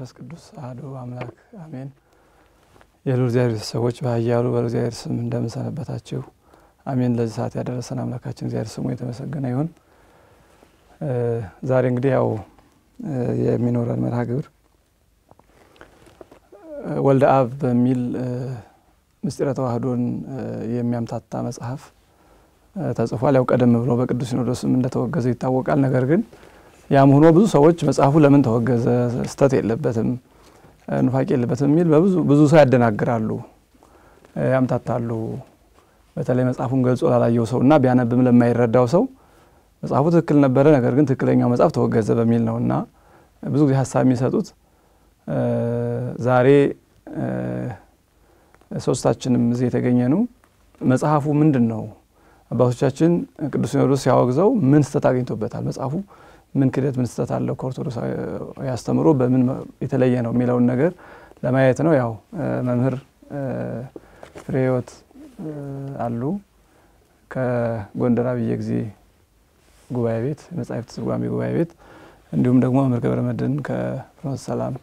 መንፈስ ቅዱስ አሐዱ አምላክ አሜን። የሉ እግዚአብሔር ሰዎች በኃያሉ በእግዚአብሔር ስም እንደምንሰነበታችሁ አሜን። ለዚህ ሰዓት ያደረሰን አምላካችን እግዚአብሔር ስሙ የተመሰገነ ይሁን። ዛሬ እንግዲህ ያው የሚኖረን መርሃ ግብር ወልደ አብ በሚል ምስጢረ ተዋህዶን የሚያምታታ መጽሐፍ ተጽፏል። ያው ቀደም ብሎ በቅዱስ ሲኖዶስም እንደተወገዘ ይታወቃል። ነገር ግን ያም ሆኖ ብዙ ሰዎች መጽሐፉ ለምን ተወገዘ፣ ስተት የለበትም፣ ኑፋቄ የለበትም የሚል ብዙ ሰው ያደናግራሉ፣ ያምታታሉ። በተለይ መጽሐፉን ገልጾ ላላየው ሰው እና ቢያነብም ለማይረዳው ሰው መጽሐፉ ትክክል ነበረ፣ ነገር ግን ትክክለኛው መጽሐፍ ተወገዘ በሚል ነው እና ብዙ ጊዜ ሀሳብ የሚሰጡት ዛሬ ሶስታችንም እዚህ የተገኘ ነው። መጽሐፉ ምንድን ነው? አባቶቻችን ቅዱስ ሲኖዶስ ሲያወግዘው ምን ስተት አግኝቶበታል መጽሐፉ ምን ክደት ምን ስህተት አለው ከኦርቶዶክስ ያስተምሮ በምን የተለየ ነው የሚለውን ነገር ለማየት ነው። ያው መምህር ፍሬ ህይወት አሉ ከጎንደር አብየ ጊዜ ጉባኤ ቤት መጻሕፍት ስርጓሜ ጉባኤ ቤት እንዲሁም ደግሞ መምህር ገብረ መድን ከፍኖተ ሰላም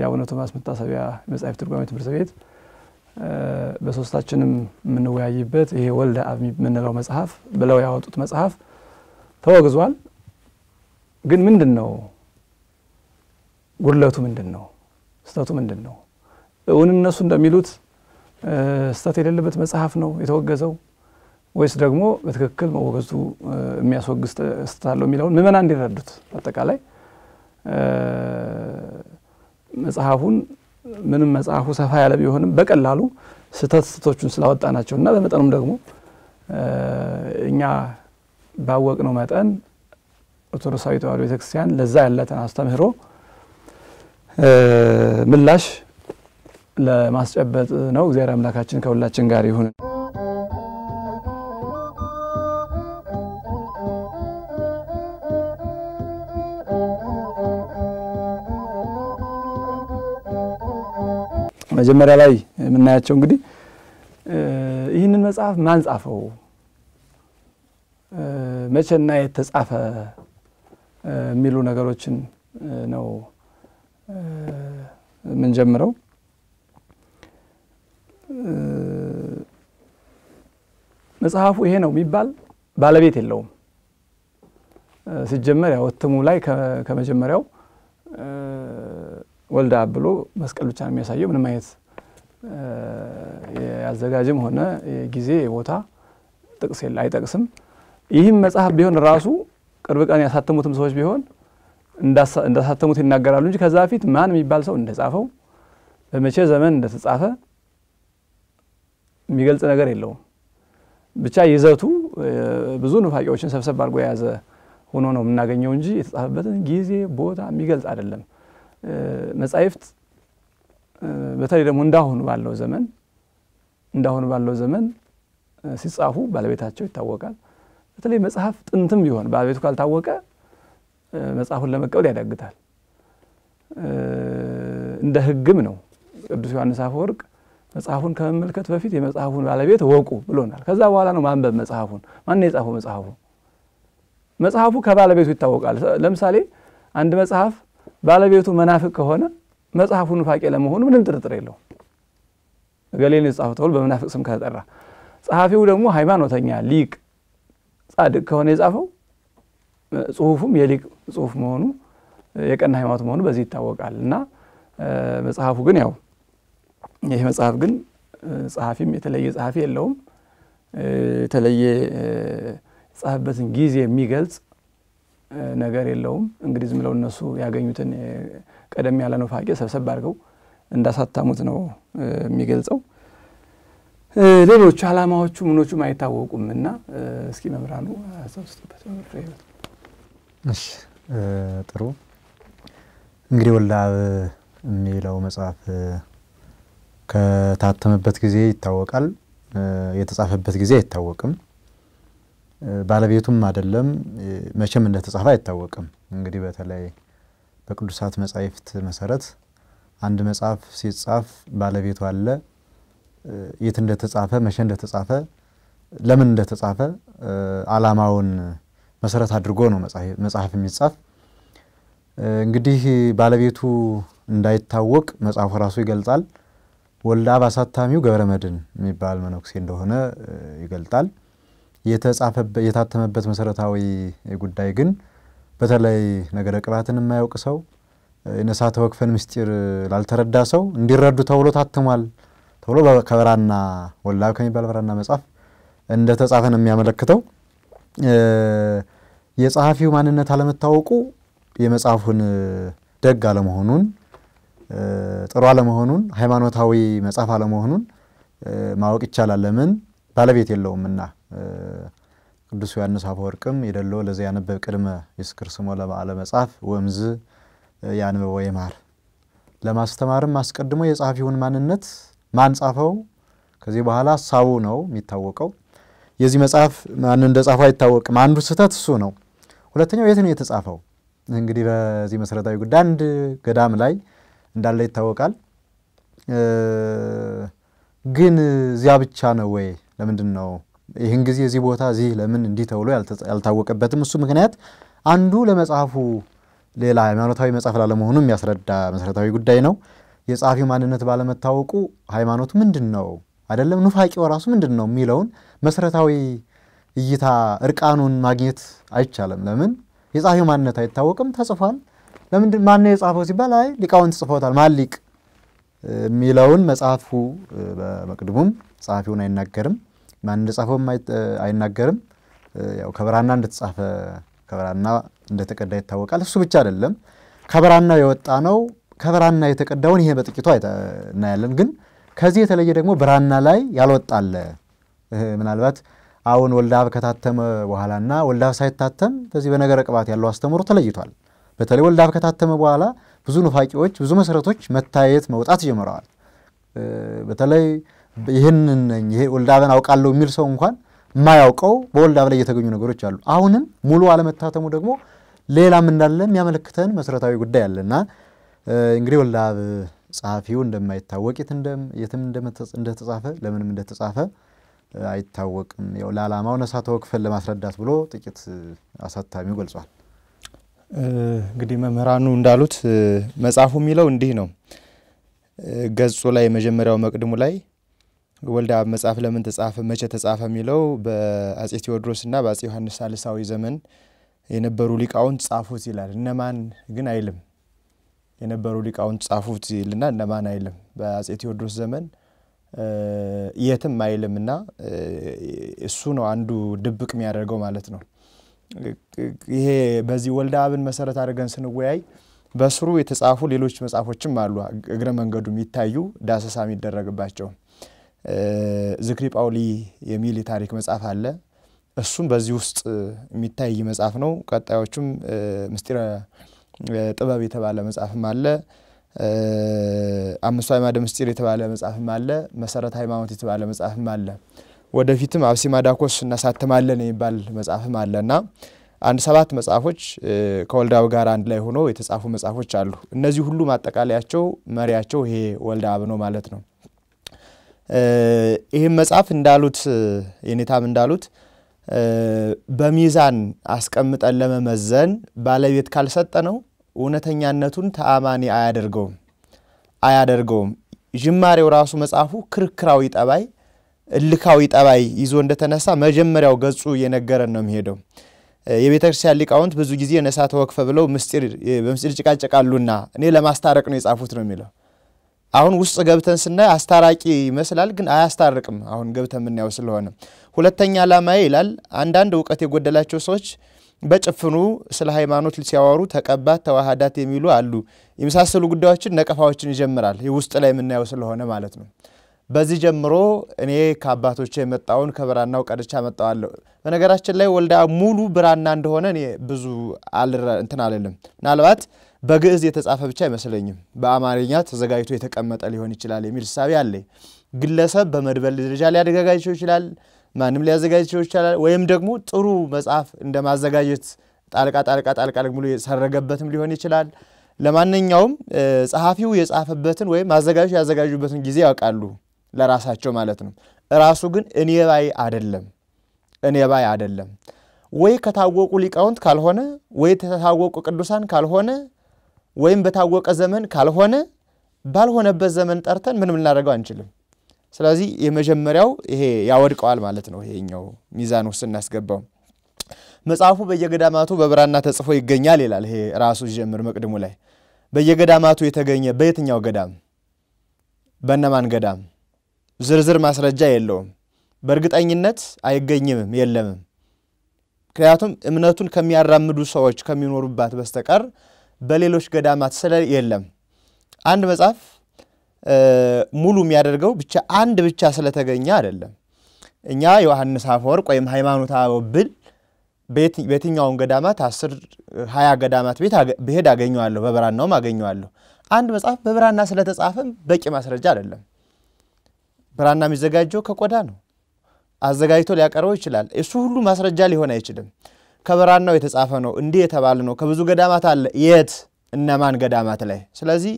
የአቡነ ቶማስ መታሰቢያ መጻሕፍት ትርጓሚ ትምህርት ቤት በሶስታችንም የምንወያይበት ይሄ ወልደ አብ የምንለው መጽሐፍ ብለው ያወጡት መጽሐፍ ተወግዟል። ግን ምንድን ነው ጉድለቱ? ምንድን ነው ስተቱ ምንድን ነው? እውን እነሱ እንደሚሉት ስተት የሌለበት መጽሐፍ ነው የተወገዘው ወይስ ደግሞ በትክክል መወገዙ የሚያስወግዝ ስተት አለው የሚለውን ምመና እንዲረዱት አጠቃላይ መጽሐፉን ምንም መጽሐፉ ሰፋ ያለ ቢሆንም በቀላሉ ስተት ስተቶቹን ስላወጣ ናቸው እና በመጠኑም ደግሞ እኛ ባወቅነው መጠን ኦርቶዶክሳዊ ተዋህዶ ቤተክርስቲያን ለዛ ያላትን አስተምህሮ ምላሽ ለማስጨበጥ ነው። እግዚአብሔር አምላካችን ከሁላችን ጋር ይሁን። መጀመሪያ ላይ የምናያቸው እንግዲህ ይህንን መጽሐፍ ማን ጻፈው? መቼና የተጻፈ የሚሉ ነገሮችን ነው የምንጀምረው። መጽሐፉ ይሄ ነው የሚባል ባለቤት የለውም። ሲጀመር ያው እትሙ ላይ ከመጀመሪያው ወልዳ ብሎ መስቀል ብቻ ነው የሚያሳየው። ምንም አይነት የአዘጋጅም ሆነ የጊዜ የቦታ ጥቅስ አይጠቅስም። ይህም መጽሐፍ ቢሆን ራሱ ቅርብ ቀን ያሳተሙትም ሰዎች ቢሆን እንዳሳተሙት ይናገራሉ እንጂ ከዛ በፊት ማን የሚባል ሰው እንደጻፈው በመቼ ዘመን እንደተጻፈ የሚገልጽ ነገር የለውም። ብቻ ይዘቱ ብዙ ኑፋቄዎችን ሰብሰብ አድርጎ የያዘ ሆኖ ነው የምናገኘው እንጂ የተጻፈበትን ጊዜ ቦታ የሚገልጽ አይደለም። መጻሕፍት በተለይ ደግሞ እንዳሁኑ ባለው ዘመን እንዳሁኑ ባለው ዘመን ሲጻፉ ባለቤታቸው ይታወቃል። በተለይ መጽሐፍ ጥንትም ቢሆን ባለቤቱ ካልታወቀ መጽሐፉን ለመቀበል ያዳግታል። እንደ ህግም ነው። ቅዱስ ዮሐንስ አፈወርቅ መጽሐፉን ከመመልከት በፊት የመጽሐፉን ባለቤት ወቁ ብሎናል። ከዛ በኋላ ነው ማንበብ መጽሐፉን። ማን የጻፈው መጽሐፉ? መጽሐፉ ከባለቤቱ ይታወቃል። ለምሳሌ አንድ መጽሐፍ ባለቤቱ መናፍቅ ከሆነ መጽሐፉ ኑፋቄ ለመሆኑ ምንም ጥርጥር የለው እገሌን የጻፈው ተብሎ በመናፍቅ ስም ከተጠራ ጸሐፊው ደግሞ ሃይማኖተኛ ሊቅ ጻድቅ ከሆነ የጻፈው ጽሁፉም የሊቅ ጽሁፍ መሆኑ የቀና ሃይማኖት መሆኑ በዚህ ይታወቃል እና መጽሐፉ ግን ያው ይህ መጽሐፍ ግን ጸሐፊም የተለየ ጸሐፊ የለውም። የተለየ የጻፈበትን ጊዜ የሚገልጽ ነገር የለውም። እንግዲህ ዝምለው ብለው እነሱ ያገኙትን ቀደም ያለ ኑፋቄ ሰብሰብ አድርገው እንዳሳታሙት ነው የሚገልጸው። ሌሎቹ አላማዎቹ ምኖቹም አይታወቁም እና እስኪ መምህራኑ አስተውስጡበት። እሺ ጥሩ እንግዲህ ወልደ የሚለው መጽሐፍ ከታተመበት ጊዜ ይታወቃል፣ የተጻፈበት ጊዜ አይታወቅም፣ ባለቤቱም አይደለም፣ መቼም እንደተጻፈ አይታወቅም። እንግዲህ በተለይ በቅዱሳት መጻይፍት መሰረት አንድ መጽሐፍ ሲጻፍ ባለቤቱ አለ፣ የት እንደተጻፈ መቼ እንደተጻፈ ለምን እንደተጻፈ ዓላማውን መሰረት አድርጎ ነው መጽሐፍ የሚጻፍ። እንግዲህ ባለቤቱ እንዳይታወቅ መጽሐፉ ራሱ ይገልጻል። ወልደ አብ አሳታሚው ገብረ መድን የሚባል መነኩሴ እንደሆነ ይገልጣል። የታተመበት መሰረታዊ ጉዳይ ግን በተለይ ነገረ ቅባትን የማያውቅ ሰው የነሳተ ወክፈን ምስጢር ላልተረዳ ሰው እንዲረዱ ተብሎ ታትሟል ተብሎ ከበራና ወላብ ከሚባል በራና መጽሐፍ እንደተጻፈ ነው የሚያመለክተው። የጸሐፊው ማንነት አለመታወቁ የመጽሐፉን ደግ አለመሆኑን፣ ጥሩ አለመሆኑን፣ ሃይማኖታዊ መጽሐፍ አለመሆኑን ማወቅ ይቻላል። ለምን ባለቤት የለውምና። ቅዱስ ዮሐንስ አፈወርቅም የደሎ ለዚ ያነበብ ቅድመ ይስክር ስሞ ለበዓለ መጽሐፍ ወምዝ ያንብቦ ለማስተማርም አስቀድሞ የጸሐፊውን ማንነት ማን ጻፈው? ከዚህ በኋላ ሀሳቡ ነው የሚታወቀው። የዚህ መጽሐፍ ማን እንደጻፈው አይታወቅም። አንዱ ስህተት እሱ ነው። ሁለተኛው የት ነው የተጻፈው? እንግዲህ በዚህ መሰረታዊ ጉዳይ አንድ ገዳም ላይ እንዳለ ይታወቃል። ግን እዚያ ብቻ ነው ወይ? ለምንድን ነው ይህን ጊዜ እዚህ ቦታ እዚህ ለምን እንዲህ ተብሎ ያልታወቀበትም? እሱ ምክንያት አንዱ ለመጽሐፉ ሌላ ሃይማኖታዊ መጽሐፍ ላለመሆኑ የሚያስረዳ መሰረታዊ ጉዳይ ነው። የጸሐፊው ማንነት ባለመታወቁ ሃይማኖቱ ምንድን ነው አይደለም ኑፋቂው ራሱ ምንድን ነው የሚለውን መሰረታዊ እይታ እርቃኑን ማግኘት አይቻልም። ለምን የጸሐፊው ማንነት አይታወቅም፣ ተጽፏል። ለምንድን ማነው የጻፈው ሲባል አይ ሊቃውንት ጽፎታል። ማን ሊቅ የሚለውን መጽሐፉ በመቅድሙም ጸሐፊውን አይናገርም፣ ማን እንደጻፈውም አይናገርም። ያው ከብራና እንደተጻፈ ከብራና እንደተቀዳ ይታወቃል። እሱ ብቻ አይደለም ከብራና የወጣ ነው ከብራና የተቀዳውን ይሄ በጥቂቱ እናያለን። ግን ከዚህ የተለየ ደግሞ ብራና ላይ ያልወጣለ ምናልባት አሁን ወልዳብ ከታተመ በኋላና ወልዳብ ሳይታተም በዚህ በነገረ ቅባት ያለው አስተምሮ ተለይቷል። በተለይ ወልዳብ ከታተመ በኋላ ብዙ ኑፋቂዎች፣ ብዙ መሰረቶች መታየት መውጣት ጀምረዋል። በተለይ ይህንን ይሄ ወልዳብን አውቃለሁ የሚል ሰው እንኳን የማያውቀው በወልዳብ ላይ የተገኙ ነገሮች አሉ። አሁንም ሙሉ አለመታተሙ ደግሞ ሌላም እንዳለ የሚያመለክተን መሰረታዊ ጉዳይ አለና እንግዲህ ወላብ ጸሐፊው እንደማይታወቅ የትም እንደተጻፈ ለምንም እንደተጻፈ አይታወቅም። ያው ለዓላማው ነሳተው ክፍል ለማስረዳት ብሎ ጥቂት አሳታሚው ገልጿል። እንግዲህ መምህራኑ እንዳሉት መጽሐፉ የሚለው እንዲህ ነው። ገጹ ላይ መጀመሪያው መቅድሙ ላይ ወልዳ መጽሐፍ ለምን ተጻፈ፣ መቼ ተጻፈ የሚለው በአጼ ቴዎድሮስና በአጼ ዮሐንስ ሳልሳዊ ዘመን የነበሩ ሊቃውንት ጻፉት ይላል። እነማን ግን አይልም። የነበሩ ሊቃውንት ጻፉት ይልና እነማን አይልም። በአጼ ቴዎድሮስ ዘመን የትም አይልም እና እሱ ነው አንዱ ድብቅ የሚያደርገው ማለት ነው። ይሄ በዚህ ወልደ አብን መሰረት አድርገን ስንወያይ በስሩ የተጻፉ ሌሎች መጽሐፎችም አሉ እግረ መንገዱ የሚታዩ ዳሰሳ የሚደረግባቸው ዝክሪ ጳውሊ የሚል የታሪክ መጽሐፍ አለ። እሱም በዚህ ውስጥ የሚታይ መጽሐፍ ነው። ቀጣዮቹም ምስጢረ ጥበብ የተባለ መጽሐፍም አለ። አምስቱ አዕማደ ምስጢር የተባለ መጽሐፍም አለ። መሰረተ ሃይማኖት የተባለ መጽሐፍም አለ። ወደፊትም አብሲማ ዳኮስ እናሳትማለን የሚባል መጽሐፍም አለ እና አንድ ሰባት መጽሐፎች ከወልዳብ ጋር አንድ ላይ ሆኖ የተጻፉ መጽሐፎች አሉ። እነዚህ ሁሉ ማጠቃለያቸው መሪያቸው ይሄ ወልድ አብ ነው ማለት ነው። ይህም መጽሐፍ እንዳሉት የኔታም እንዳሉት በሚዛን አስቀምጠን ለመመዘን ባለቤት ካልሰጠ ነው እውነተኛነቱን ተአማኒ አያደርገውም አያደርገውም። ጅማሬው ራሱ መጽሐፉ ክርክራዊ ጠባይ፣ እልካዊ ጠባይ ይዞ እንደተነሳ መጀመሪያው ገጹ እየነገረን ነው የሚሄደው። የቤተ ክርስቲያን ሊቃውንት ብዙ ጊዜ ነሳተ ወክፈ ብለው በምስጢር ጭቃጭቃሉና እኔ ለማስታረቅ ነው የጻፉት ነው የሚለው። አሁን ውስጥ ገብተን ስናይ አስታራቂ ይመስላል፣ ግን አያስታርቅም። አሁን ገብተን የምናየው ስለሆነ ሁለተኛ ዓላማዬ ይላል አንዳንድ እውቀት የጎደላቸው ሰዎች በጭፍኑ ስለ ሃይማኖት ሲያወሩ ተቀባት፣ ተዋህዳት የሚሉ አሉ። የመሳሰሉ ጉዳዮችን ነቀፋዎችን ይጀምራል። ውስጥ ላይ የምናየው ስለሆነ ማለት ነው። በዚህ ጀምሮ እኔ ከአባቶች የመጣውን ከብራናው ቀድቻ መጣዋለሁ። በነገራችን ላይ ወልዳ ሙሉ ብራና እንደሆነ እኔ ብዙ እንትን አልልም። ምናልባት በግዕዝ የተጻፈ ብቻ አይመስለኝም። በአማርኛ ተዘጋጅቶ የተቀመጠ ሊሆን ይችላል የሚል ሳቢ አለ። ግለሰብ በመድበል ደረጃ ሊያደጋጋቸው ይችላል። ማንም ሊያዘጋጀው ይቻላል። ወይም ደግሞ ጥሩ መጽሐፍ እንደ ማዘጋጀት ጣልቃ ጣልቃ ጣልቃ ብሎ የሰረገበትም ሊሆን ይችላል። ለማንኛውም ጸሐፊው የጻፈበትን ወይም አዘጋጆች ያዘጋጁበትን ጊዜ ያውቃሉ፣ ለራሳቸው ማለት ነው። ራሱ ግን እኔ ባይ አደለም፣ እኔ ባይ አደለም። ወይ ከታወቁ ሊቃውንት ካልሆነ፣ ወይ ከታወቁ ቅዱሳን ካልሆነ፣ ወይም በታወቀ ዘመን ካልሆነ፣ ባልሆነበት ዘመን ጠርተን ምንም ልናደርገው አንችልም። ስለዚህ የመጀመሪያው ይሄ ያወድቀዋል ማለት ነው። ይሄኛው ሚዛን ውስጥ እናስገባው። መጽሐፉ በየገዳማቱ በብራና ተጽፎ ይገኛል ይላል። ይሄ ራሱ ጀምር መቅድሙ ላይ በየገዳማቱ የተገኘ በየትኛው ገዳም በነማን ገዳም ዝርዝር ማስረጃ የለውም። በእርግጠኝነት አይገኝምም፣ የለምም። ምክንያቱም እምነቱን ከሚያራምዱ ሰዎች ከሚኖሩባት በስተቀር በሌሎች ገዳማት ስለ የለም አንድ መጽሐፍ ሙሉ የሚያደርገው ብቻ አንድ ብቻ ስለተገኘ አይደለም። እኛ ዮሐንስ አፈወርቅ ወይም ሃይማኖተ አበው ብል በየትኛውም ገዳማት አስር ሀያ ገዳማት ቤት ብሄድ አገኘዋለሁ፣ በብራናውም አገኘዋለሁ። አንድ መጽሐፍ በብራና ስለተጻፈም በቂ ማስረጃ አይደለም። ብራና የሚዘጋጀው ከቆዳ ነው። አዘጋጅቶ ሊያቀርበው ይችላል። እሱ ሁሉ ማስረጃ ሊሆን አይችልም። ከብራናው የተጻፈ ነው፣ እንዲህ የተባለ ነው፣ ከብዙ ገዳማት አለ። የት እነማን ገዳማት ላይ? ስለዚህ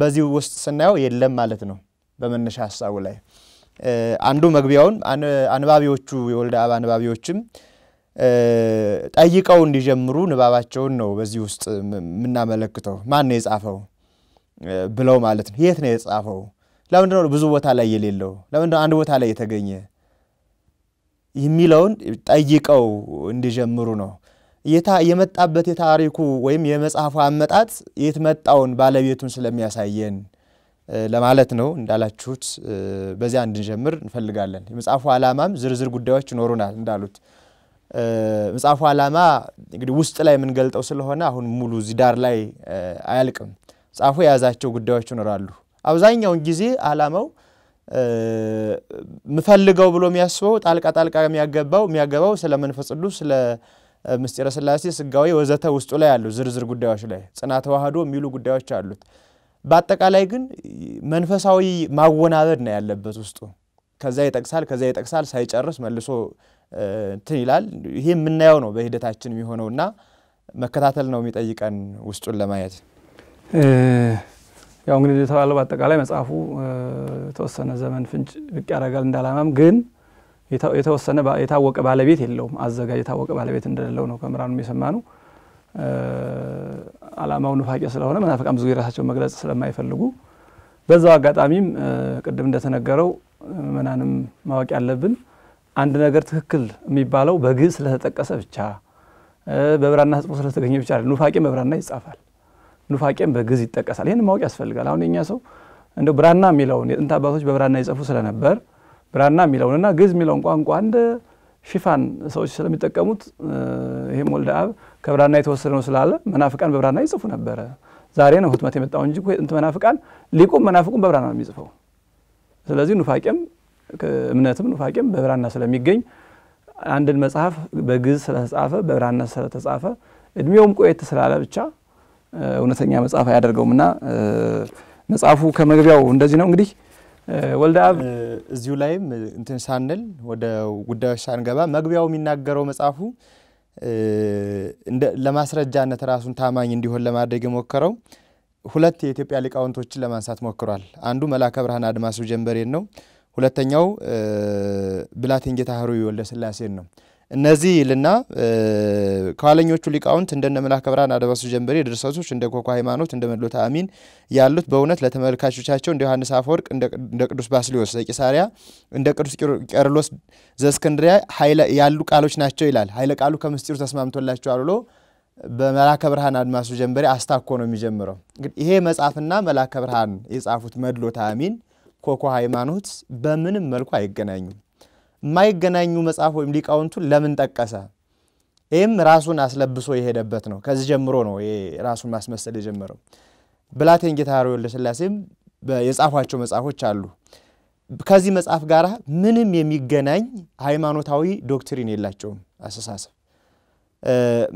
በዚህ ውስጥ ስናየው የለም ማለት ነው። በመነሻ ሀሳቡ ላይ አንዱ መግቢያውን አንባቢዎቹ የወልደ አብ አንባቢዎችም ጠይቀው እንዲጀምሩ ንባባቸውን ነው በዚህ ውስጥ የምናመለክተው። ማን ነው የጻፈው ብለው ማለት ነው። የት ነው የጻፈው? ለምንድነው ብዙ ቦታ ላይ የሌለው? ለምንድነው አንድ ቦታ ላይ የተገኘ የሚለውን ጠይቀው እንዲጀምሩ ነው የመጣበት የታሪኩ ወይም የመጽሐፉ አመጣጥ የት መጣውን ባለቤቱን ስለሚያሳየን ለማለት ነው። እንዳላችሁት በዚያ እንድንጀምር እንፈልጋለን። የመጽሐፉ ዓላማም ዝርዝር ጉዳዮች ይኖሩናል እንዳሉት መጽሐፉ ዓላማ እንግዲህ ውስጥ ላይ የምንገልጠው ስለሆነ አሁን ሙሉ እዚህ ዳር ላይ አያልቅም። መጽሐፉ የያዛቸው ጉዳዮች ይኖራሉ። አብዛኛውን ጊዜ ዓላማው ምፈልገው ብሎ የሚያስበው ጣልቃ ጣልቃ የሚያገባው የሚያገባው ስለ መንፈስ ቅዱስ ስለ ምስጢረ ስላሴ፣ ስጋዌ ወዘተ ውስጡ ላይ አሉ። ዝርዝር ጉዳዮች ላይ ጽና ተዋህዶ የሚሉ ጉዳዮች አሉት። በአጠቃላይ ግን መንፈሳዊ ማወናበድ ነው ያለበት ውስጡ። ከዛ ይጠቅሳል፣ ከዛ ይጠቅሳል፣ ሳይጨርስ መልሶ እንትን ይላል። ይሄ የምናየው ነው በሂደታችን የሚሆነውና መከታተል ነው የሚጠይቀን ውስጡን ለማየት። ያው እንግዲህ የተባለው በአጠቃላይ መጽሐፉ የተወሰነ ዘመን ፍንጭ ብቅ ያደርጋል እንዳላማም ግን የተወሰነ የታወቀ ባለቤት የለውም። አዘጋጅ የታወቀ ባለቤት እንደሌለው ነው ከመምህራኑ የሰማነው። አላማው ኑፋቄ ስለሆነ መናፍቃን ብዙ የራሳቸው መግለጽ ስለማይፈልጉ በዛው አጋጣሚም ቅድም እንደተነገረው ምናንም ማወቅ ያለብን አንድ ነገር ትክክል የሚባለው በግዕዝ ስለተጠቀሰ ብቻ በብራና ተጽፎ ስለተገኘ ብቻ አለ። ኑፋቄም በብራና ይጻፋል፣ ኑፋቄም በግዕዝ ይጠቀሳል። ይህን ማወቅ ያስፈልጋል። አሁን የኛ ሰው እንደ ብራና የሚለውን የጥንት አባቶች በብራና ይጽፉ ስለነበር ብራና የሚለውንና ግዝ የሚለውን ቋንቋ እንደ ሽፋን ሰዎች ስለሚጠቀሙት ይህም ወልደ አብ ከብራና የተወሰደ ነው ስላለ መናፍቃን በብራና ይጽፉ ነበረ። ዛሬ ነው ህትመት የመጣው እንጂ ጥንት መናፍቃን ሊቁም መናፍቁም በብራና ነው የሚጽፈው። ስለዚህ ኑፋቄም እምነትም ኑፋቄም በብራና ስለሚገኝ አንድን መጽሐፍ በግዝ ስለተጻፈ በብራና ስለተጻፈ እድሜውም ቆየት ስላለ ብቻ እውነተኛ መጽሐፍ አያደርገውምና መጽሐፉ ከመግቢያው እንደዚህ ነው እንግዲህ ወልደአብ እዚሁ ላይም እንትን ሳንል ወደ ጉዳዮች ሳንገባ መግቢያው የሚናገረው መጽሐፉ ለማስረጃነት ራሱን ታማኝ እንዲሆን ለማድረግ የሞከረው ሁለት የኢትዮጵያ ሊቃውንቶችን ለማንሳት ሞክሯል። አንዱ መላከ ብርሃን አድማሱ ጀንበሬን ነው። ሁለተኛው ብላቴን ጌታ ወልደ ስላሴን ነው። እነዚህ ይልና ከኋለኞቹ ሊቃውንት እንደነ መልአከ ብርሃን አድማሱ ጀንበሬ ድርሰቶች እንደ ኮኮ ሃይማኖት እንደ መድሎተ አሚን ያሉት በእውነት ለተመልካቾቻቸው እንደ ዮሐንስ አፈወርቅ እንደ ቅዱስ ባስሊዮስ ዘቂሳሪያ እንደ ቅዱስ ቄርሎስ ዘእስክንድርያ ያሉ ቃሎች ናቸው ይላል። ኃይለ ቃሉ ከምስጢሩ ተስማምቶላቸዋል ብሎ በመላከ ብርሃን አድማሱ ጀንበሬ አስታኮ ነው የሚጀምረው። ይሄ መጽሐፍና መላከ ብርሃን የጻፉት መድሎት አሚን፣ ኮኮ ሃይማኖት በምንም መልኩ አይገናኙም። የማይገናኙ መጽሐፍ ወይም ሊቃውንቱን ለምን ጠቀሰ? ይህም ራሱን አስለብሶ የሄደበት ነው። ከዚህ ጀምሮ ነው ራሱን ማስመሰል የጀመረው። ብላቴን ጌታ ወልደ ሥላሴም የጻፏቸው መጽሐፎች አሉ። ከዚህ መጽሐፍ ጋር ምንም የሚገናኝ ሃይማኖታዊ ዶክትሪን የላቸውም አስተሳሰብ።